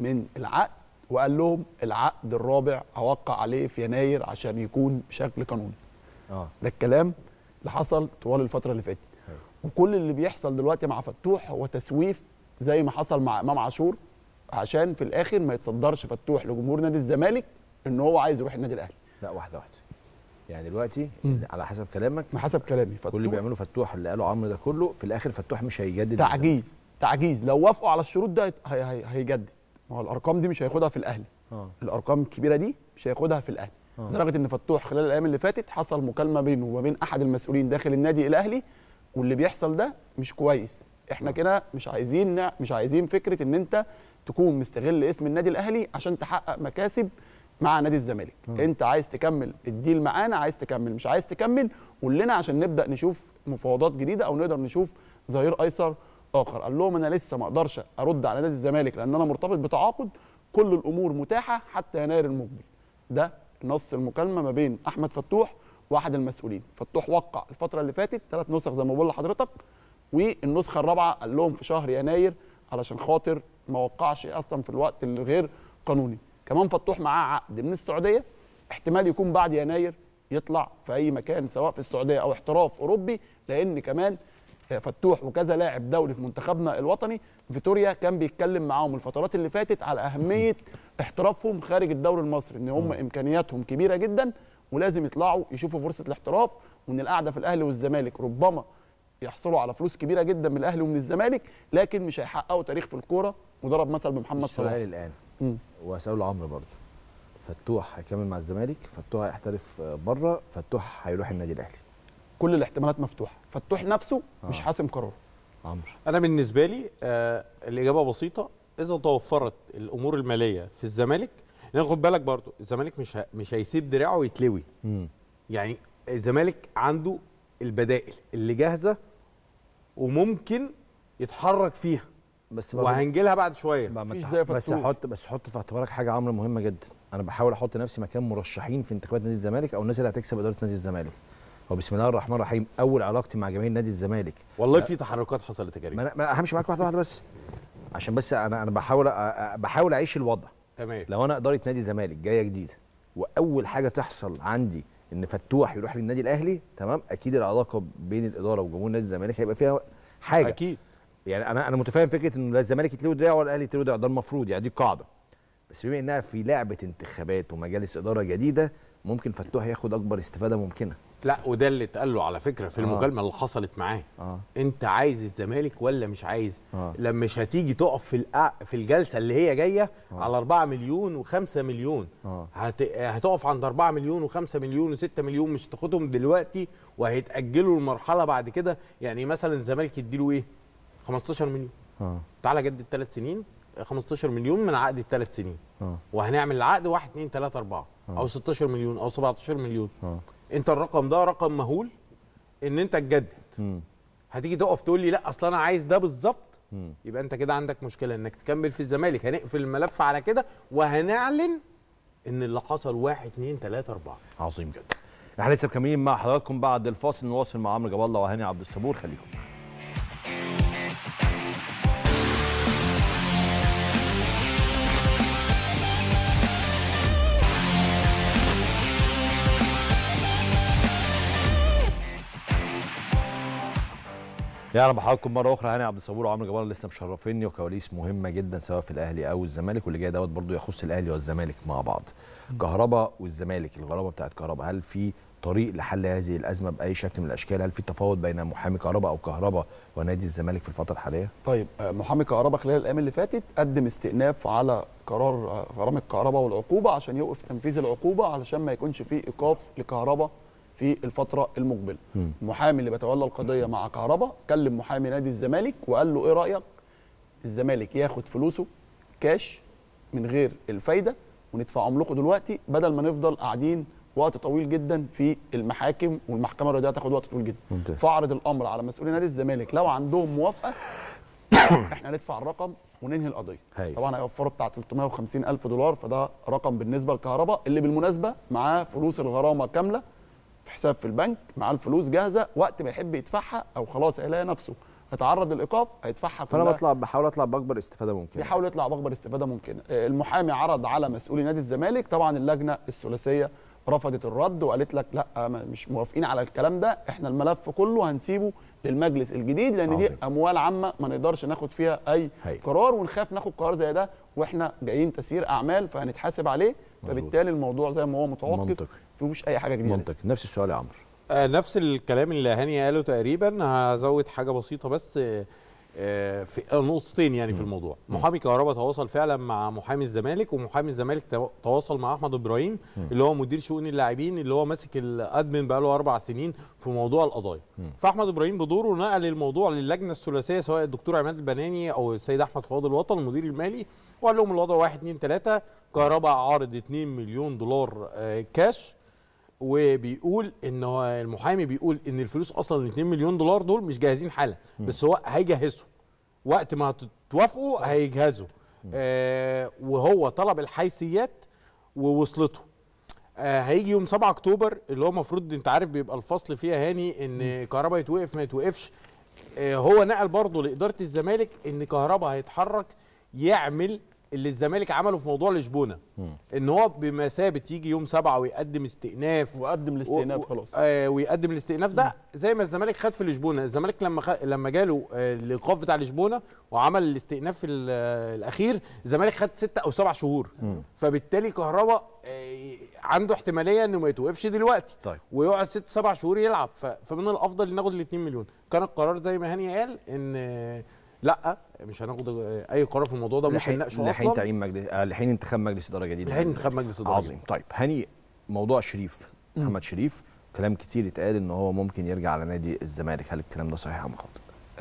من العقد وقال لهم العقد الرابع اوقع عليه في يناير عشان يكون بشكل قانوني. اه ده الكلام اللي حصل طوال الفتره اللي فاتت. وكل اللي بيحصل دلوقتي مع فتوح هو تسويف زي ما حصل مع امام عاشور عشان في الاخر ما يتصدرش فتوح لجمهور نادي الزمالك ان هو عايز يروح النادي الاهلي. لا واحده واحده. يعني دلوقتي على حسب كلامك على حسب كلامي فتوح كل اللي بيعمله فتوح اللي قاله عمرو ده كله في الاخر فتوح مش هيجدد تعجيز تعجيز لو وافقوا على الشروط ده هيجدد ما هو الارقام دي مش هياخدها في الاهلي آه. الارقام الكبيره دي مش هياخدها في الاهلي آه. لدرجه ان فتوح خلال الايام اللي فاتت حصل مكالمه بينه وبين احد المسؤولين داخل النادي الاهلي واللي بيحصل ده مش كويس احنا آه. كده مش عايزين مش عايزين فكره ان انت تكون مستغل اسم النادي الاهلي عشان تحقق مكاسب مع نادي الزمالك آه. انت عايز تكمل الديل معانا عايز تكمل مش عايز تكمل قول لنا عشان نبدا نشوف مفاوضات جديده او نقدر نشوف ظهير ايسر اخر قال لهم انا لسه ما اقدرش ارد على نادي الزمالك لان انا مرتبط بتعاقد كل الامور متاحه حتى يناير المقبل ده نص المكالمه ما بين احمد فتوح واحد المسؤولين فتوح وقع الفتره اللي فاتت ثلاث نسخ زي ما بقول لحضرتك والنسخه الرابعه قال لهم في شهر يناير علشان خاطر ما وقعش اصلا في الوقت اللي غير قانوني كمان فتوح معاه عقد من السعوديه احتمال يكون بعد يناير يطلع في اي مكان سواء في السعوديه او احتراف اوروبي لان كمان فتوح وكذا لاعب دولي في منتخبنا الوطني فيتوريا كان بيتكلم معاهم الفترات اللي فاتت على اهميه احترافهم خارج الدوري المصري ان هم امكانياتهم كبيره جدا ولازم يطلعوا يشوفوا فرصه الاحتراف وان القعده في الاهلي والزمالك ربما يحصلوا على فلوس كبيره جدا من الاهلي ومن الزمالك لكن مش هيحققوا تاريخ في الكوره وضرب مثل بمحمد صلاح السؤال الان واساله عمرو برضه فتوح هيكمل مع الزمالك فتوح هيحترف آه، بره فتوح هيروح النادي الاهلي كل الاحتمالات مفتوحه فتوح نفسه آه. مش حاسم قراره عمرو انا بالنسبه لي آه الاجابه بسيطه اذا توفرت الامور الماليه في الزمالك لان خد بالك برضو الزمالك مش ه... مش هيسيب دراعه ويتلوي مم. يعني الزمالك عنده البدائل اللي جاهزه وممكن يتحرك فيها بس وهنجيلها بعد شويه بس حط بس حط في اعتبارك حاجه عمرو مهمه جدا انا بحاول احط نفسي مكان مرشحين في انتخابات نادي الزمالك او الناس اللي هتكسب اداره نادي الزمالك هو بسم الله الرحمن الرحيم اول علاقتي مع جماهير نادي الزمالك والله في تحركات حصلت يا كريم انا همشي معاك واحده واحده بس عشان بس انا انا بحاول بحاول اعيش الوضع تمام لو انا اداره نادي الزمالك جايه جديده واول حاجه تحصل عندي ان فتوح يروح للنادي الاهلي تمام اكيد العلاقه بين الاداره وجمهور نادي الزمالك هيبقى فيها حاجه اكيد يعني انا انا متفاهم فكره انه لا الزمالك يتلوي دراع ولا الاهلي يتلوي دراع ده المفروض يعني دي قاعده بس بما انها في لعبه انتخابات ومجالس اداره جديده ممكن فتوح ياخد اكبر استفاده ممكنه لا وده اللي اتقال له على فكره في آه. المكالمه اللي حصلت معاه آه. انت عايز الزمالك ولا مش عايز آه. لما مش هتيجي تقف في في الجلسه اللي هي جايه آه. على 4 مليون و5 مليون آه. هت... هتقف عند 4 مليون و5 مليون و6 مليون مش تاخدهم دلوقتي وهيتاجلوا المرحله بعد كده يعني مثلا الزمالك يديله ايه 15 مليون آه. تعالى جدد ثلاث سنين 15 مليون من عقد الثلاث سنين آه. وهنعمل العقد 1 2 3 4 او 16 مليون او 17 مليون آه. انت الرقم ده رقم مهول ان انت تجدد هتيجي تقف تقول لي لا اصل انا عايز ده بالظبط يبقى انت كده عندك مشكله انك تكمل في الزمالك هنقفل الملف على كده وهنعلن ان اللي حصل 1 2 3 4 عظيم جدا احنا لسه مكملين مع حضراتكم بعد الفاصل نواصل مع عمرو جاب الله وهاني عبد الصبور خليكم يعني بحضراتكم مره اخرى هاني عبد الصبور وعمرو جبار لسه مشرفيني وكواليس مهمه جدا سواء في الاهلي او الزمالك واللي جاي دوت برضو يخص الاهلي والزمالك مع بعض كهربا والزمالك الغرابه بتاعت كهربا هل في طريق لحل هذه الازمه باي شكل من الاشكال هل في تفاوض بين محامي كهربا او كهربا ونادي الزمالك في الفتره الحاليه طيب آه، محامي كهربا خلال الايام اللي فاتت قدم استئناف على قرار آه، غرامه كهربا والعقوبه عشان يوقف تنفيذ العقوبه علشان ما يكونش فيه ايقاف لكهربا في الفتره المقبله المحامي اللي بيتولى القضيه مع كهربا كلم محامي نادي الزمالك وقال له ايه رايك الزمالك ياخد فلوسه كاش من غير الفايده وندفعهم لكم دلوقتي بدل ما نفضل قاعدين وقت طويل جدا في المحاكم والمحكمه الرياضيه هتاخد وقت طويل جدا ممتاز. فاعرض الامر على مسؤولي نادي الزمالك لو عندهم موافقه احنا ندفع الرقم وننهي القضيه هي. طبعا هيوفروا بتاع 350 الف دولار فده رقم بالنسبه للكهرباء اللي بالمناسبه معاه فلوس الغرامه كامله في حساب في البنك معاه الفلوس جاهزه وقت ما يحب يدفعها او خلاص هيلاقي نفسه هتعرض للايقاف هيدفعها كلها فانا بطلع بحاول اطلع باكبر استفاده ممكنه بيحاول يطلع باكبر استفاده ممكنه آه، المحامي عرض على مسؤولي نادي الزمالك طبعا اللجنه الثلاثيه رفضت الرد وقالت لك لا آه، مش موافقين على الكلام ده احنا الملف كله هنسيبه للمجلس الجديد لان عظيم. دي اموال عامه ما نقدرش ناخد فيها اي هي. قرار ونخاف ناخد قرار زي ده واحنا جايين تسيير اعمال فهنتحاسب عليه مزبوط. فبالتالي الموضوع زي ما هو متوقف منطقي. فيهوش اي حاجه جديده منطق نفس السؤال يا عمرو آه نفس الكلام اللي هاني قاله تقريبا هزود حاجه بسيطه بس آه، آه، في آه، نقطتين يعني في الموضوع محامي كهرباء تواصل فعلا مع محامي الزمالك ومحامي الزمالك تواصل مع احمد ابراهيم اللي هو مدير شؤون اللاعبين اللي هو ماسك الادمن بقاله اربع سنين في موضوع القضايا فاحمد ابراهيم بدوره نقل الموضوع للجنه الثلاثيه سواء الدكتور عماد البناني او السيد احمد فؤاد الوطن المدير المالي وقال لهم الوضع 1 2 3 كهرباء عارض 2 مليون دولار كاش وبيقول ان هو المحامي بيقول ان الفلوس اصلا ال 2 مليون دولار دول مش جاهزين حالا بس هو هيجهزه وقت ما هتتوافقوا هيجهزوا آه وهو طلب الحيثيات ووصلته آه هيجي يوم 7 اكتوبر اللي هو المفروض انت عارف بيبقى الفصل فيها هاني ان كهرباء يتوقف ما يتوقفش آه هو نقل برضه لاداره الزمالك ان كهرباء هيتحرك يعمل اللي الزمالك عمله في موضوع لشبونه ان هو بمثابه يجي يوم سبعه ويقدم استئناف ويقدم الاستئناف خلاص آه ويقدم الاستئناف ده زي ما الزمالك خد في لشبونه الزمالك لما خ... لما جاله آه، الايقاف بتاع لشبونه وعمل الاستئناف آه، الاخير الزمالك خد ستة او سبع شهور مم. فبالتالي كهربا آه عنده احتماليه انه ما يتوقفش دلوقتي طيب. ويقعد ست سبع شهور يلعب ف... فمن الافضل ناخد ال 2 مليون كان القرار زي ما هاني قال ان آه، لا مش هناخد اي قرار في الموضوع ده مش هنناقشه اصلا لحين تعيين مجلس آه، لحين انتخاب مجلس اداره جديد لحين انتخاب مجلس اداره عظيم طيب هني موضوع شريف محمد شريف كلام كتير اتقال ان هو ممكن يرجع على نادي الزمالك هل الكلام ده صحيح ام خاطئ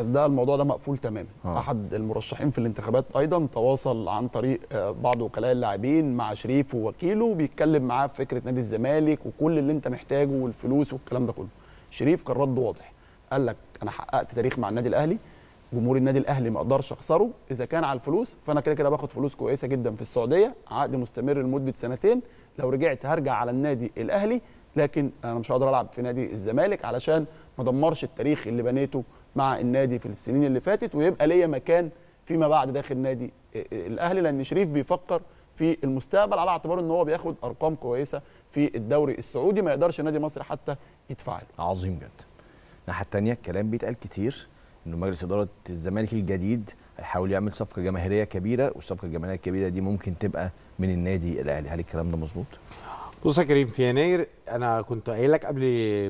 ده الموضوع ده مقفول تماما آه. احد المرشحين في الانتخابات ايضا تواصل عن طريق آه، بعض وكلاء اللاعبين مع شريف ووكيله بيتكلم معاه في فكره نادي الزمالك وكل اللي انت محتاجه والفلوس والكلام ده كله شريف كان رد واضح قال لك انا حققت تاريخ مع النادي الاهلي جمهور النادي الاهلي ما اقدرش اخسره اذا كان على الفلوس فانا كده كده باخد فلوس كويسه جدا في السعوديه عقد مستمر لمده سنتين لو رجعت هرجع على النادي الاهلي لكن انا مش هقدر العب في نادي الزمالك علشان ما ادمرش التاريخ اللي بنيته مع النادي في السنين اللي فاتت ويبقى ليا مكان فيما بعد داخل نادي الاهلي لان شريف بيفكر في المستقبل على اعتبار ان هو بياخد ارقام كويسه في الدوري السعودي ما يقدرش نادي مصر حتى يدفع له عظيم جدا الناحيه الثانيه الكلام بيتقال كتير انه مجلس اداره الزمالك الجديد هيحاول يعمل صفقه جماهيريه كبيره والصفقه الجماهيريه الكبيره دي ممكن تبقى من النادي الاهلي هل الكلام ده مظبوط بص يا كريم في يناير انا كنت قايل لك قبل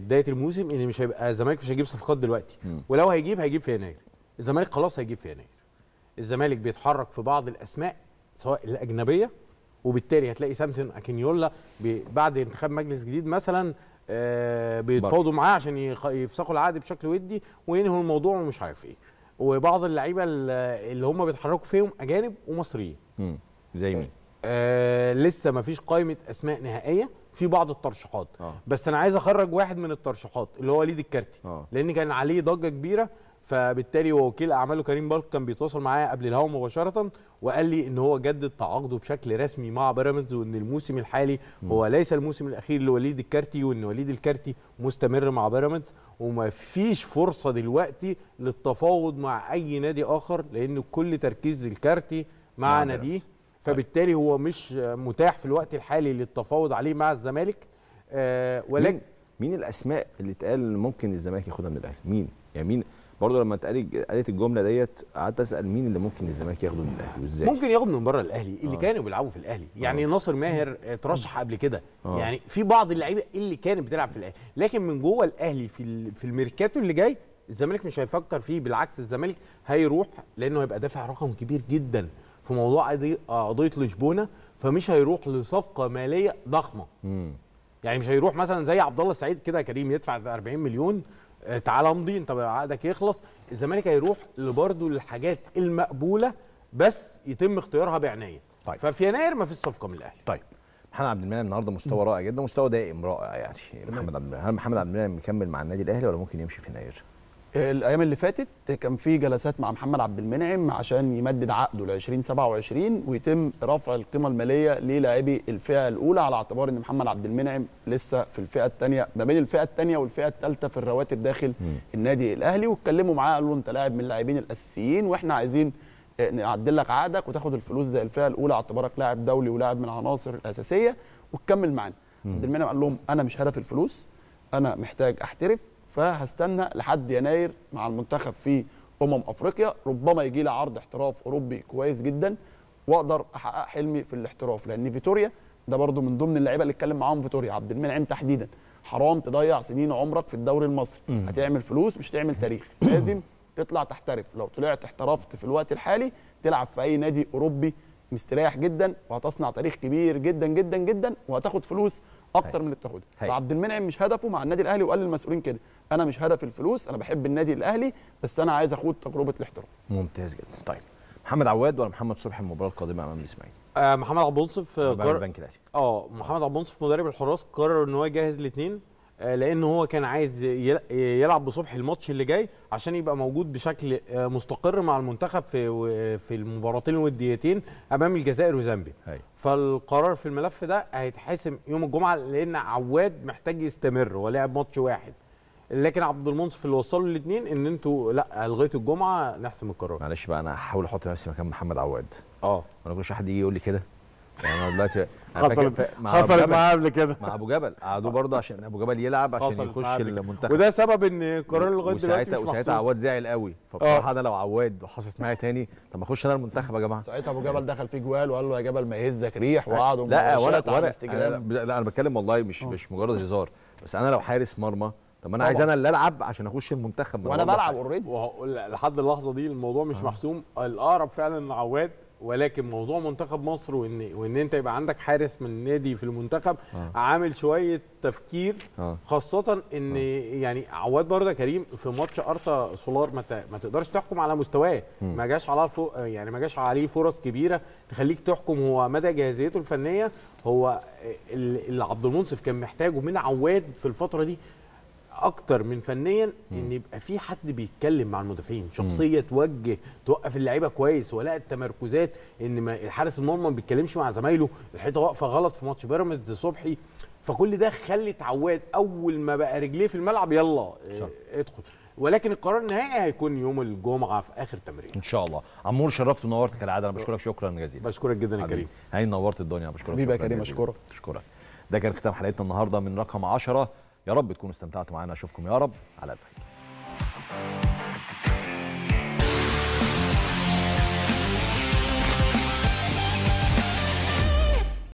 بدايه الموسم ان مش هيبقى الزمالك مش هيجيب صفقات دلوقتي م. ولو هيجيب هيجيب في يناير الزمالك خلاص هيجيب في يناير الزمالك بيتحرك في بعض الاسماء سواء الاجنبيه وبالتالي هتلاقي سامسون اكينيولا بعد انتخاب مجلس جديد مثلا آه، بيتفاوضوا معاه عشان يفسخوا العقد بشكل ودي وينهوا الموضوع ومش عارف ايه وبعض اللعيبه اللي هم بيتحركوا فيهم اجانب ومصريين زي مين آه لسه ما فيش قائمه اسماء نهائيه في بعض الترشيحات آه. بس انا عايز اخرج واحد من الترشيحات اللي هو وليد الكارتي آه. لان كان عليه ضجه كبيره فبالتالي وكيل اعماله كريم بالك كان بيتواصل معايا قبل الهوا مباشره وقال لي ان هو جدد تعاقده بشكل رسمي مع بيراميدز وان الموسم الحالي هو ليس الموسم الاخير لوليد الكارتي وان وليد الكارتي مستمر مع بيراميدز وما فيش فرصه دلوقتي للتفاوض مع اي نادي اخر لان كل تركيز الكارتي مع ناديه فبالتالي هو مش متاح في الوقت الحالي للتفاوض عليه مع الزمالك آه ولكن مين, مين الاسماء اللي اتقال ممكن الزمالك ياخدها من الاهلي مين يعني مين برضه لما اتقالت الجمله ديت قعدت اسال مين اللي ممكن الزمالك ياخده من الاهلي وازاي ممكن ياخده من بره الاهلي اللي آه. كانوا بيلعبوا في الاهلي يعني آه. ناصر ماهر اترشح قبل كده آه. يعني في بعض اللعيبه اللي كانت بتلعب في الاهلي لكن من جوه الاهلي في في الميركاتو اللي جاي الزمالك مش هيفكر فيه بالعكس الزمالك هيروح لانه هيبقى دافع رقم كبير جدا في موضوع قضيه آه، لشبونه فمش هيروح لصفقه ماليه ضخمه م. يعني مش هيروح مثلا زي عبد الله السعيد كده كريم يدفع 40 مليون آه، تعالى امضي انت عقدك يخلص الزمالك هيروح لبرده للحاجات المقبوله بس يتم اختيارها بعنايه طيب. ففي يناير ما فيش صفقه من الاهلي طيب محمد عبد المنعم النهارده مستوى رائع جدا مستوى دائم رائع يعني محمد عبد المنعم هل محمد عبد المنعم مكمل مع النادي الاهلي ولا ممكن يمشي في يناير الايام اللي فاتت كان في جلسات مع محمد عبد المنعم عشان يمدد عقده ل 2027 ويتم رفع القيمه الماليه للاعبي الفئه الاولى على اعتبار ان محمد عبد المنعم لسه في الفئه الثانيه ما بين الفئه الثانيه والفئه الثالثه في الرواتب داخل م. النادي الاهلي واتكلموا معاه قالوا له انت لاعب من اللاعبين الاساسيين واحنا عايزين آه، نعدل لك عقدك وتاخد الفلوس زي الفئه الاولى اعتبارك لاعب دولي ولاعب من العناصر الاساسيه وتكمل معانا عبد المنعم قال لهم انا مش هدف الفلوس انا محتاج احترف فهستنى لحد يناير مع المنتخب في امم افريقيا ربما يجي لي عرض احتراف اوروبي كويس جدا واقدر احقق حلمي في الاحتراف لان فيتوريا ده برضو من ضمن اللعيبه اللي اتكلم معاهم فيتوريا عبد المنعم تحديدا حرام تضيع سنين عمرك في الدوري المصري هتعمل فلوس مش تعمل تاريخ لازم تطلع تحترف لو طلعت احترفت في الوقت الحالي تلعب في اي نادي اوروبي مستريح جدا وهتصنع تاريخ كبير جدا جدا جدا وهتاخد فلوس اكتر هي. من اللي فعبد المنعم مش هدفه مع النادي الاهلي وقال للمسؤولين كده انا مش هدف الفلوس انا بحب النادي الاهلي بس انا عايز اخد تجربه الاحتراف ممتاز جدا طيب محمد عواد ولا محمد صبحي المباراه القادمه امام الاسماعيلي آه، محمد عبد المنصف قرر البنك الاهلي اه محمد عبد المنصف مدرب الحراس قرر ان هو يجهز الاثنين آه، لان هو كان عايز يلعب بصبح الماتش اللي جاي عشان يبقى موجود بشكل آه، مستقر مع المنتخب في في المباراتين الوديتين امام الجزائر وزامبيا أيوة. فالقرار في الملف ده هيتحسم يوم الجمعه لان عواد محتاج يستمر ولعب ماتش واحد لكن عبد المنصف اللي وصله الاثنين ان انتوا لا لغايه الجمعه نحسم القرار معلش بقى انا هحاول احط نفسي مكان محمد عواد اه ما نقولش حد يجي يقول لي كده يعني دلوقتي حصلت حصلت معاه قبل كده مع ابو جبل قعدوا برضه عشان ابو جبل يلعب عشان يخش المنتخب وده سبب ان قرار لغايه دلوقتي مش وساعتها عواد زعل قوي فبصراحه آه. انا لو عواد وحصلت معايا تاني طب ما اخش انا المنتخب يا جماعه ساعتها ابو جبل دخل في جوال وقال له يا جبل ما يهزك ريح وقعدوا لا ولا ولا لا انا بتكلم والله مش أوه. مش مجرد هزار بس انا لو حارس مرمى طب انا عايز انا اللي العب عشان اخش المنتخب وانا بلعب اوريدي لحد اللحظه دي الموضوع مش آه. محسوم الاقرب فعلا ان عواد ولكن موضوع منتخب مصر وان وان انت يبقى عندك حارس من نادي في المنتخب آه. عامل شويه تفكير آه. خاصه ان آه. يعني عواد برده كريم في ماتش ارتا سولار ما, ما تقدرش تحكم على مستواه ما جاش على فوق يعني ما جاش عليه فرص كبيره تخليك تحكم هو مدى جاهزيته الفنيه هو اللي عبد المنصف كان محتاجه من عواد في الفتره دي اكتر من فنيا ان يبقى في حد بيتكلم مع المدافعين شخصيه توجه توقف اللعيبه كويس ولا التمركزات ان الحارس المرمى ما بيتكلمش مع زمايله الحيطه واقفه غلط في ماتش بيراميدز صبحي فكل ده خلت عواد اول ما بقى رجليه في الملعب يلا آه، ادخل ولكن القرار النهائي هيكون يوم الجمعه في اخر تمرين ان شاء الله عمور شرفت ونورت كالعاده انا بشكرك شكرا جزيلا بشكرك جدا يا كريم هاي نورت الدنيا بشكرك حبيبي يا كريم اشكرك اشكرك ده كان ختام حلقتنا النهارده من رقم 10 يا رب تكونوا استمتعتوا معانا اشوفكم يا رب على الف خير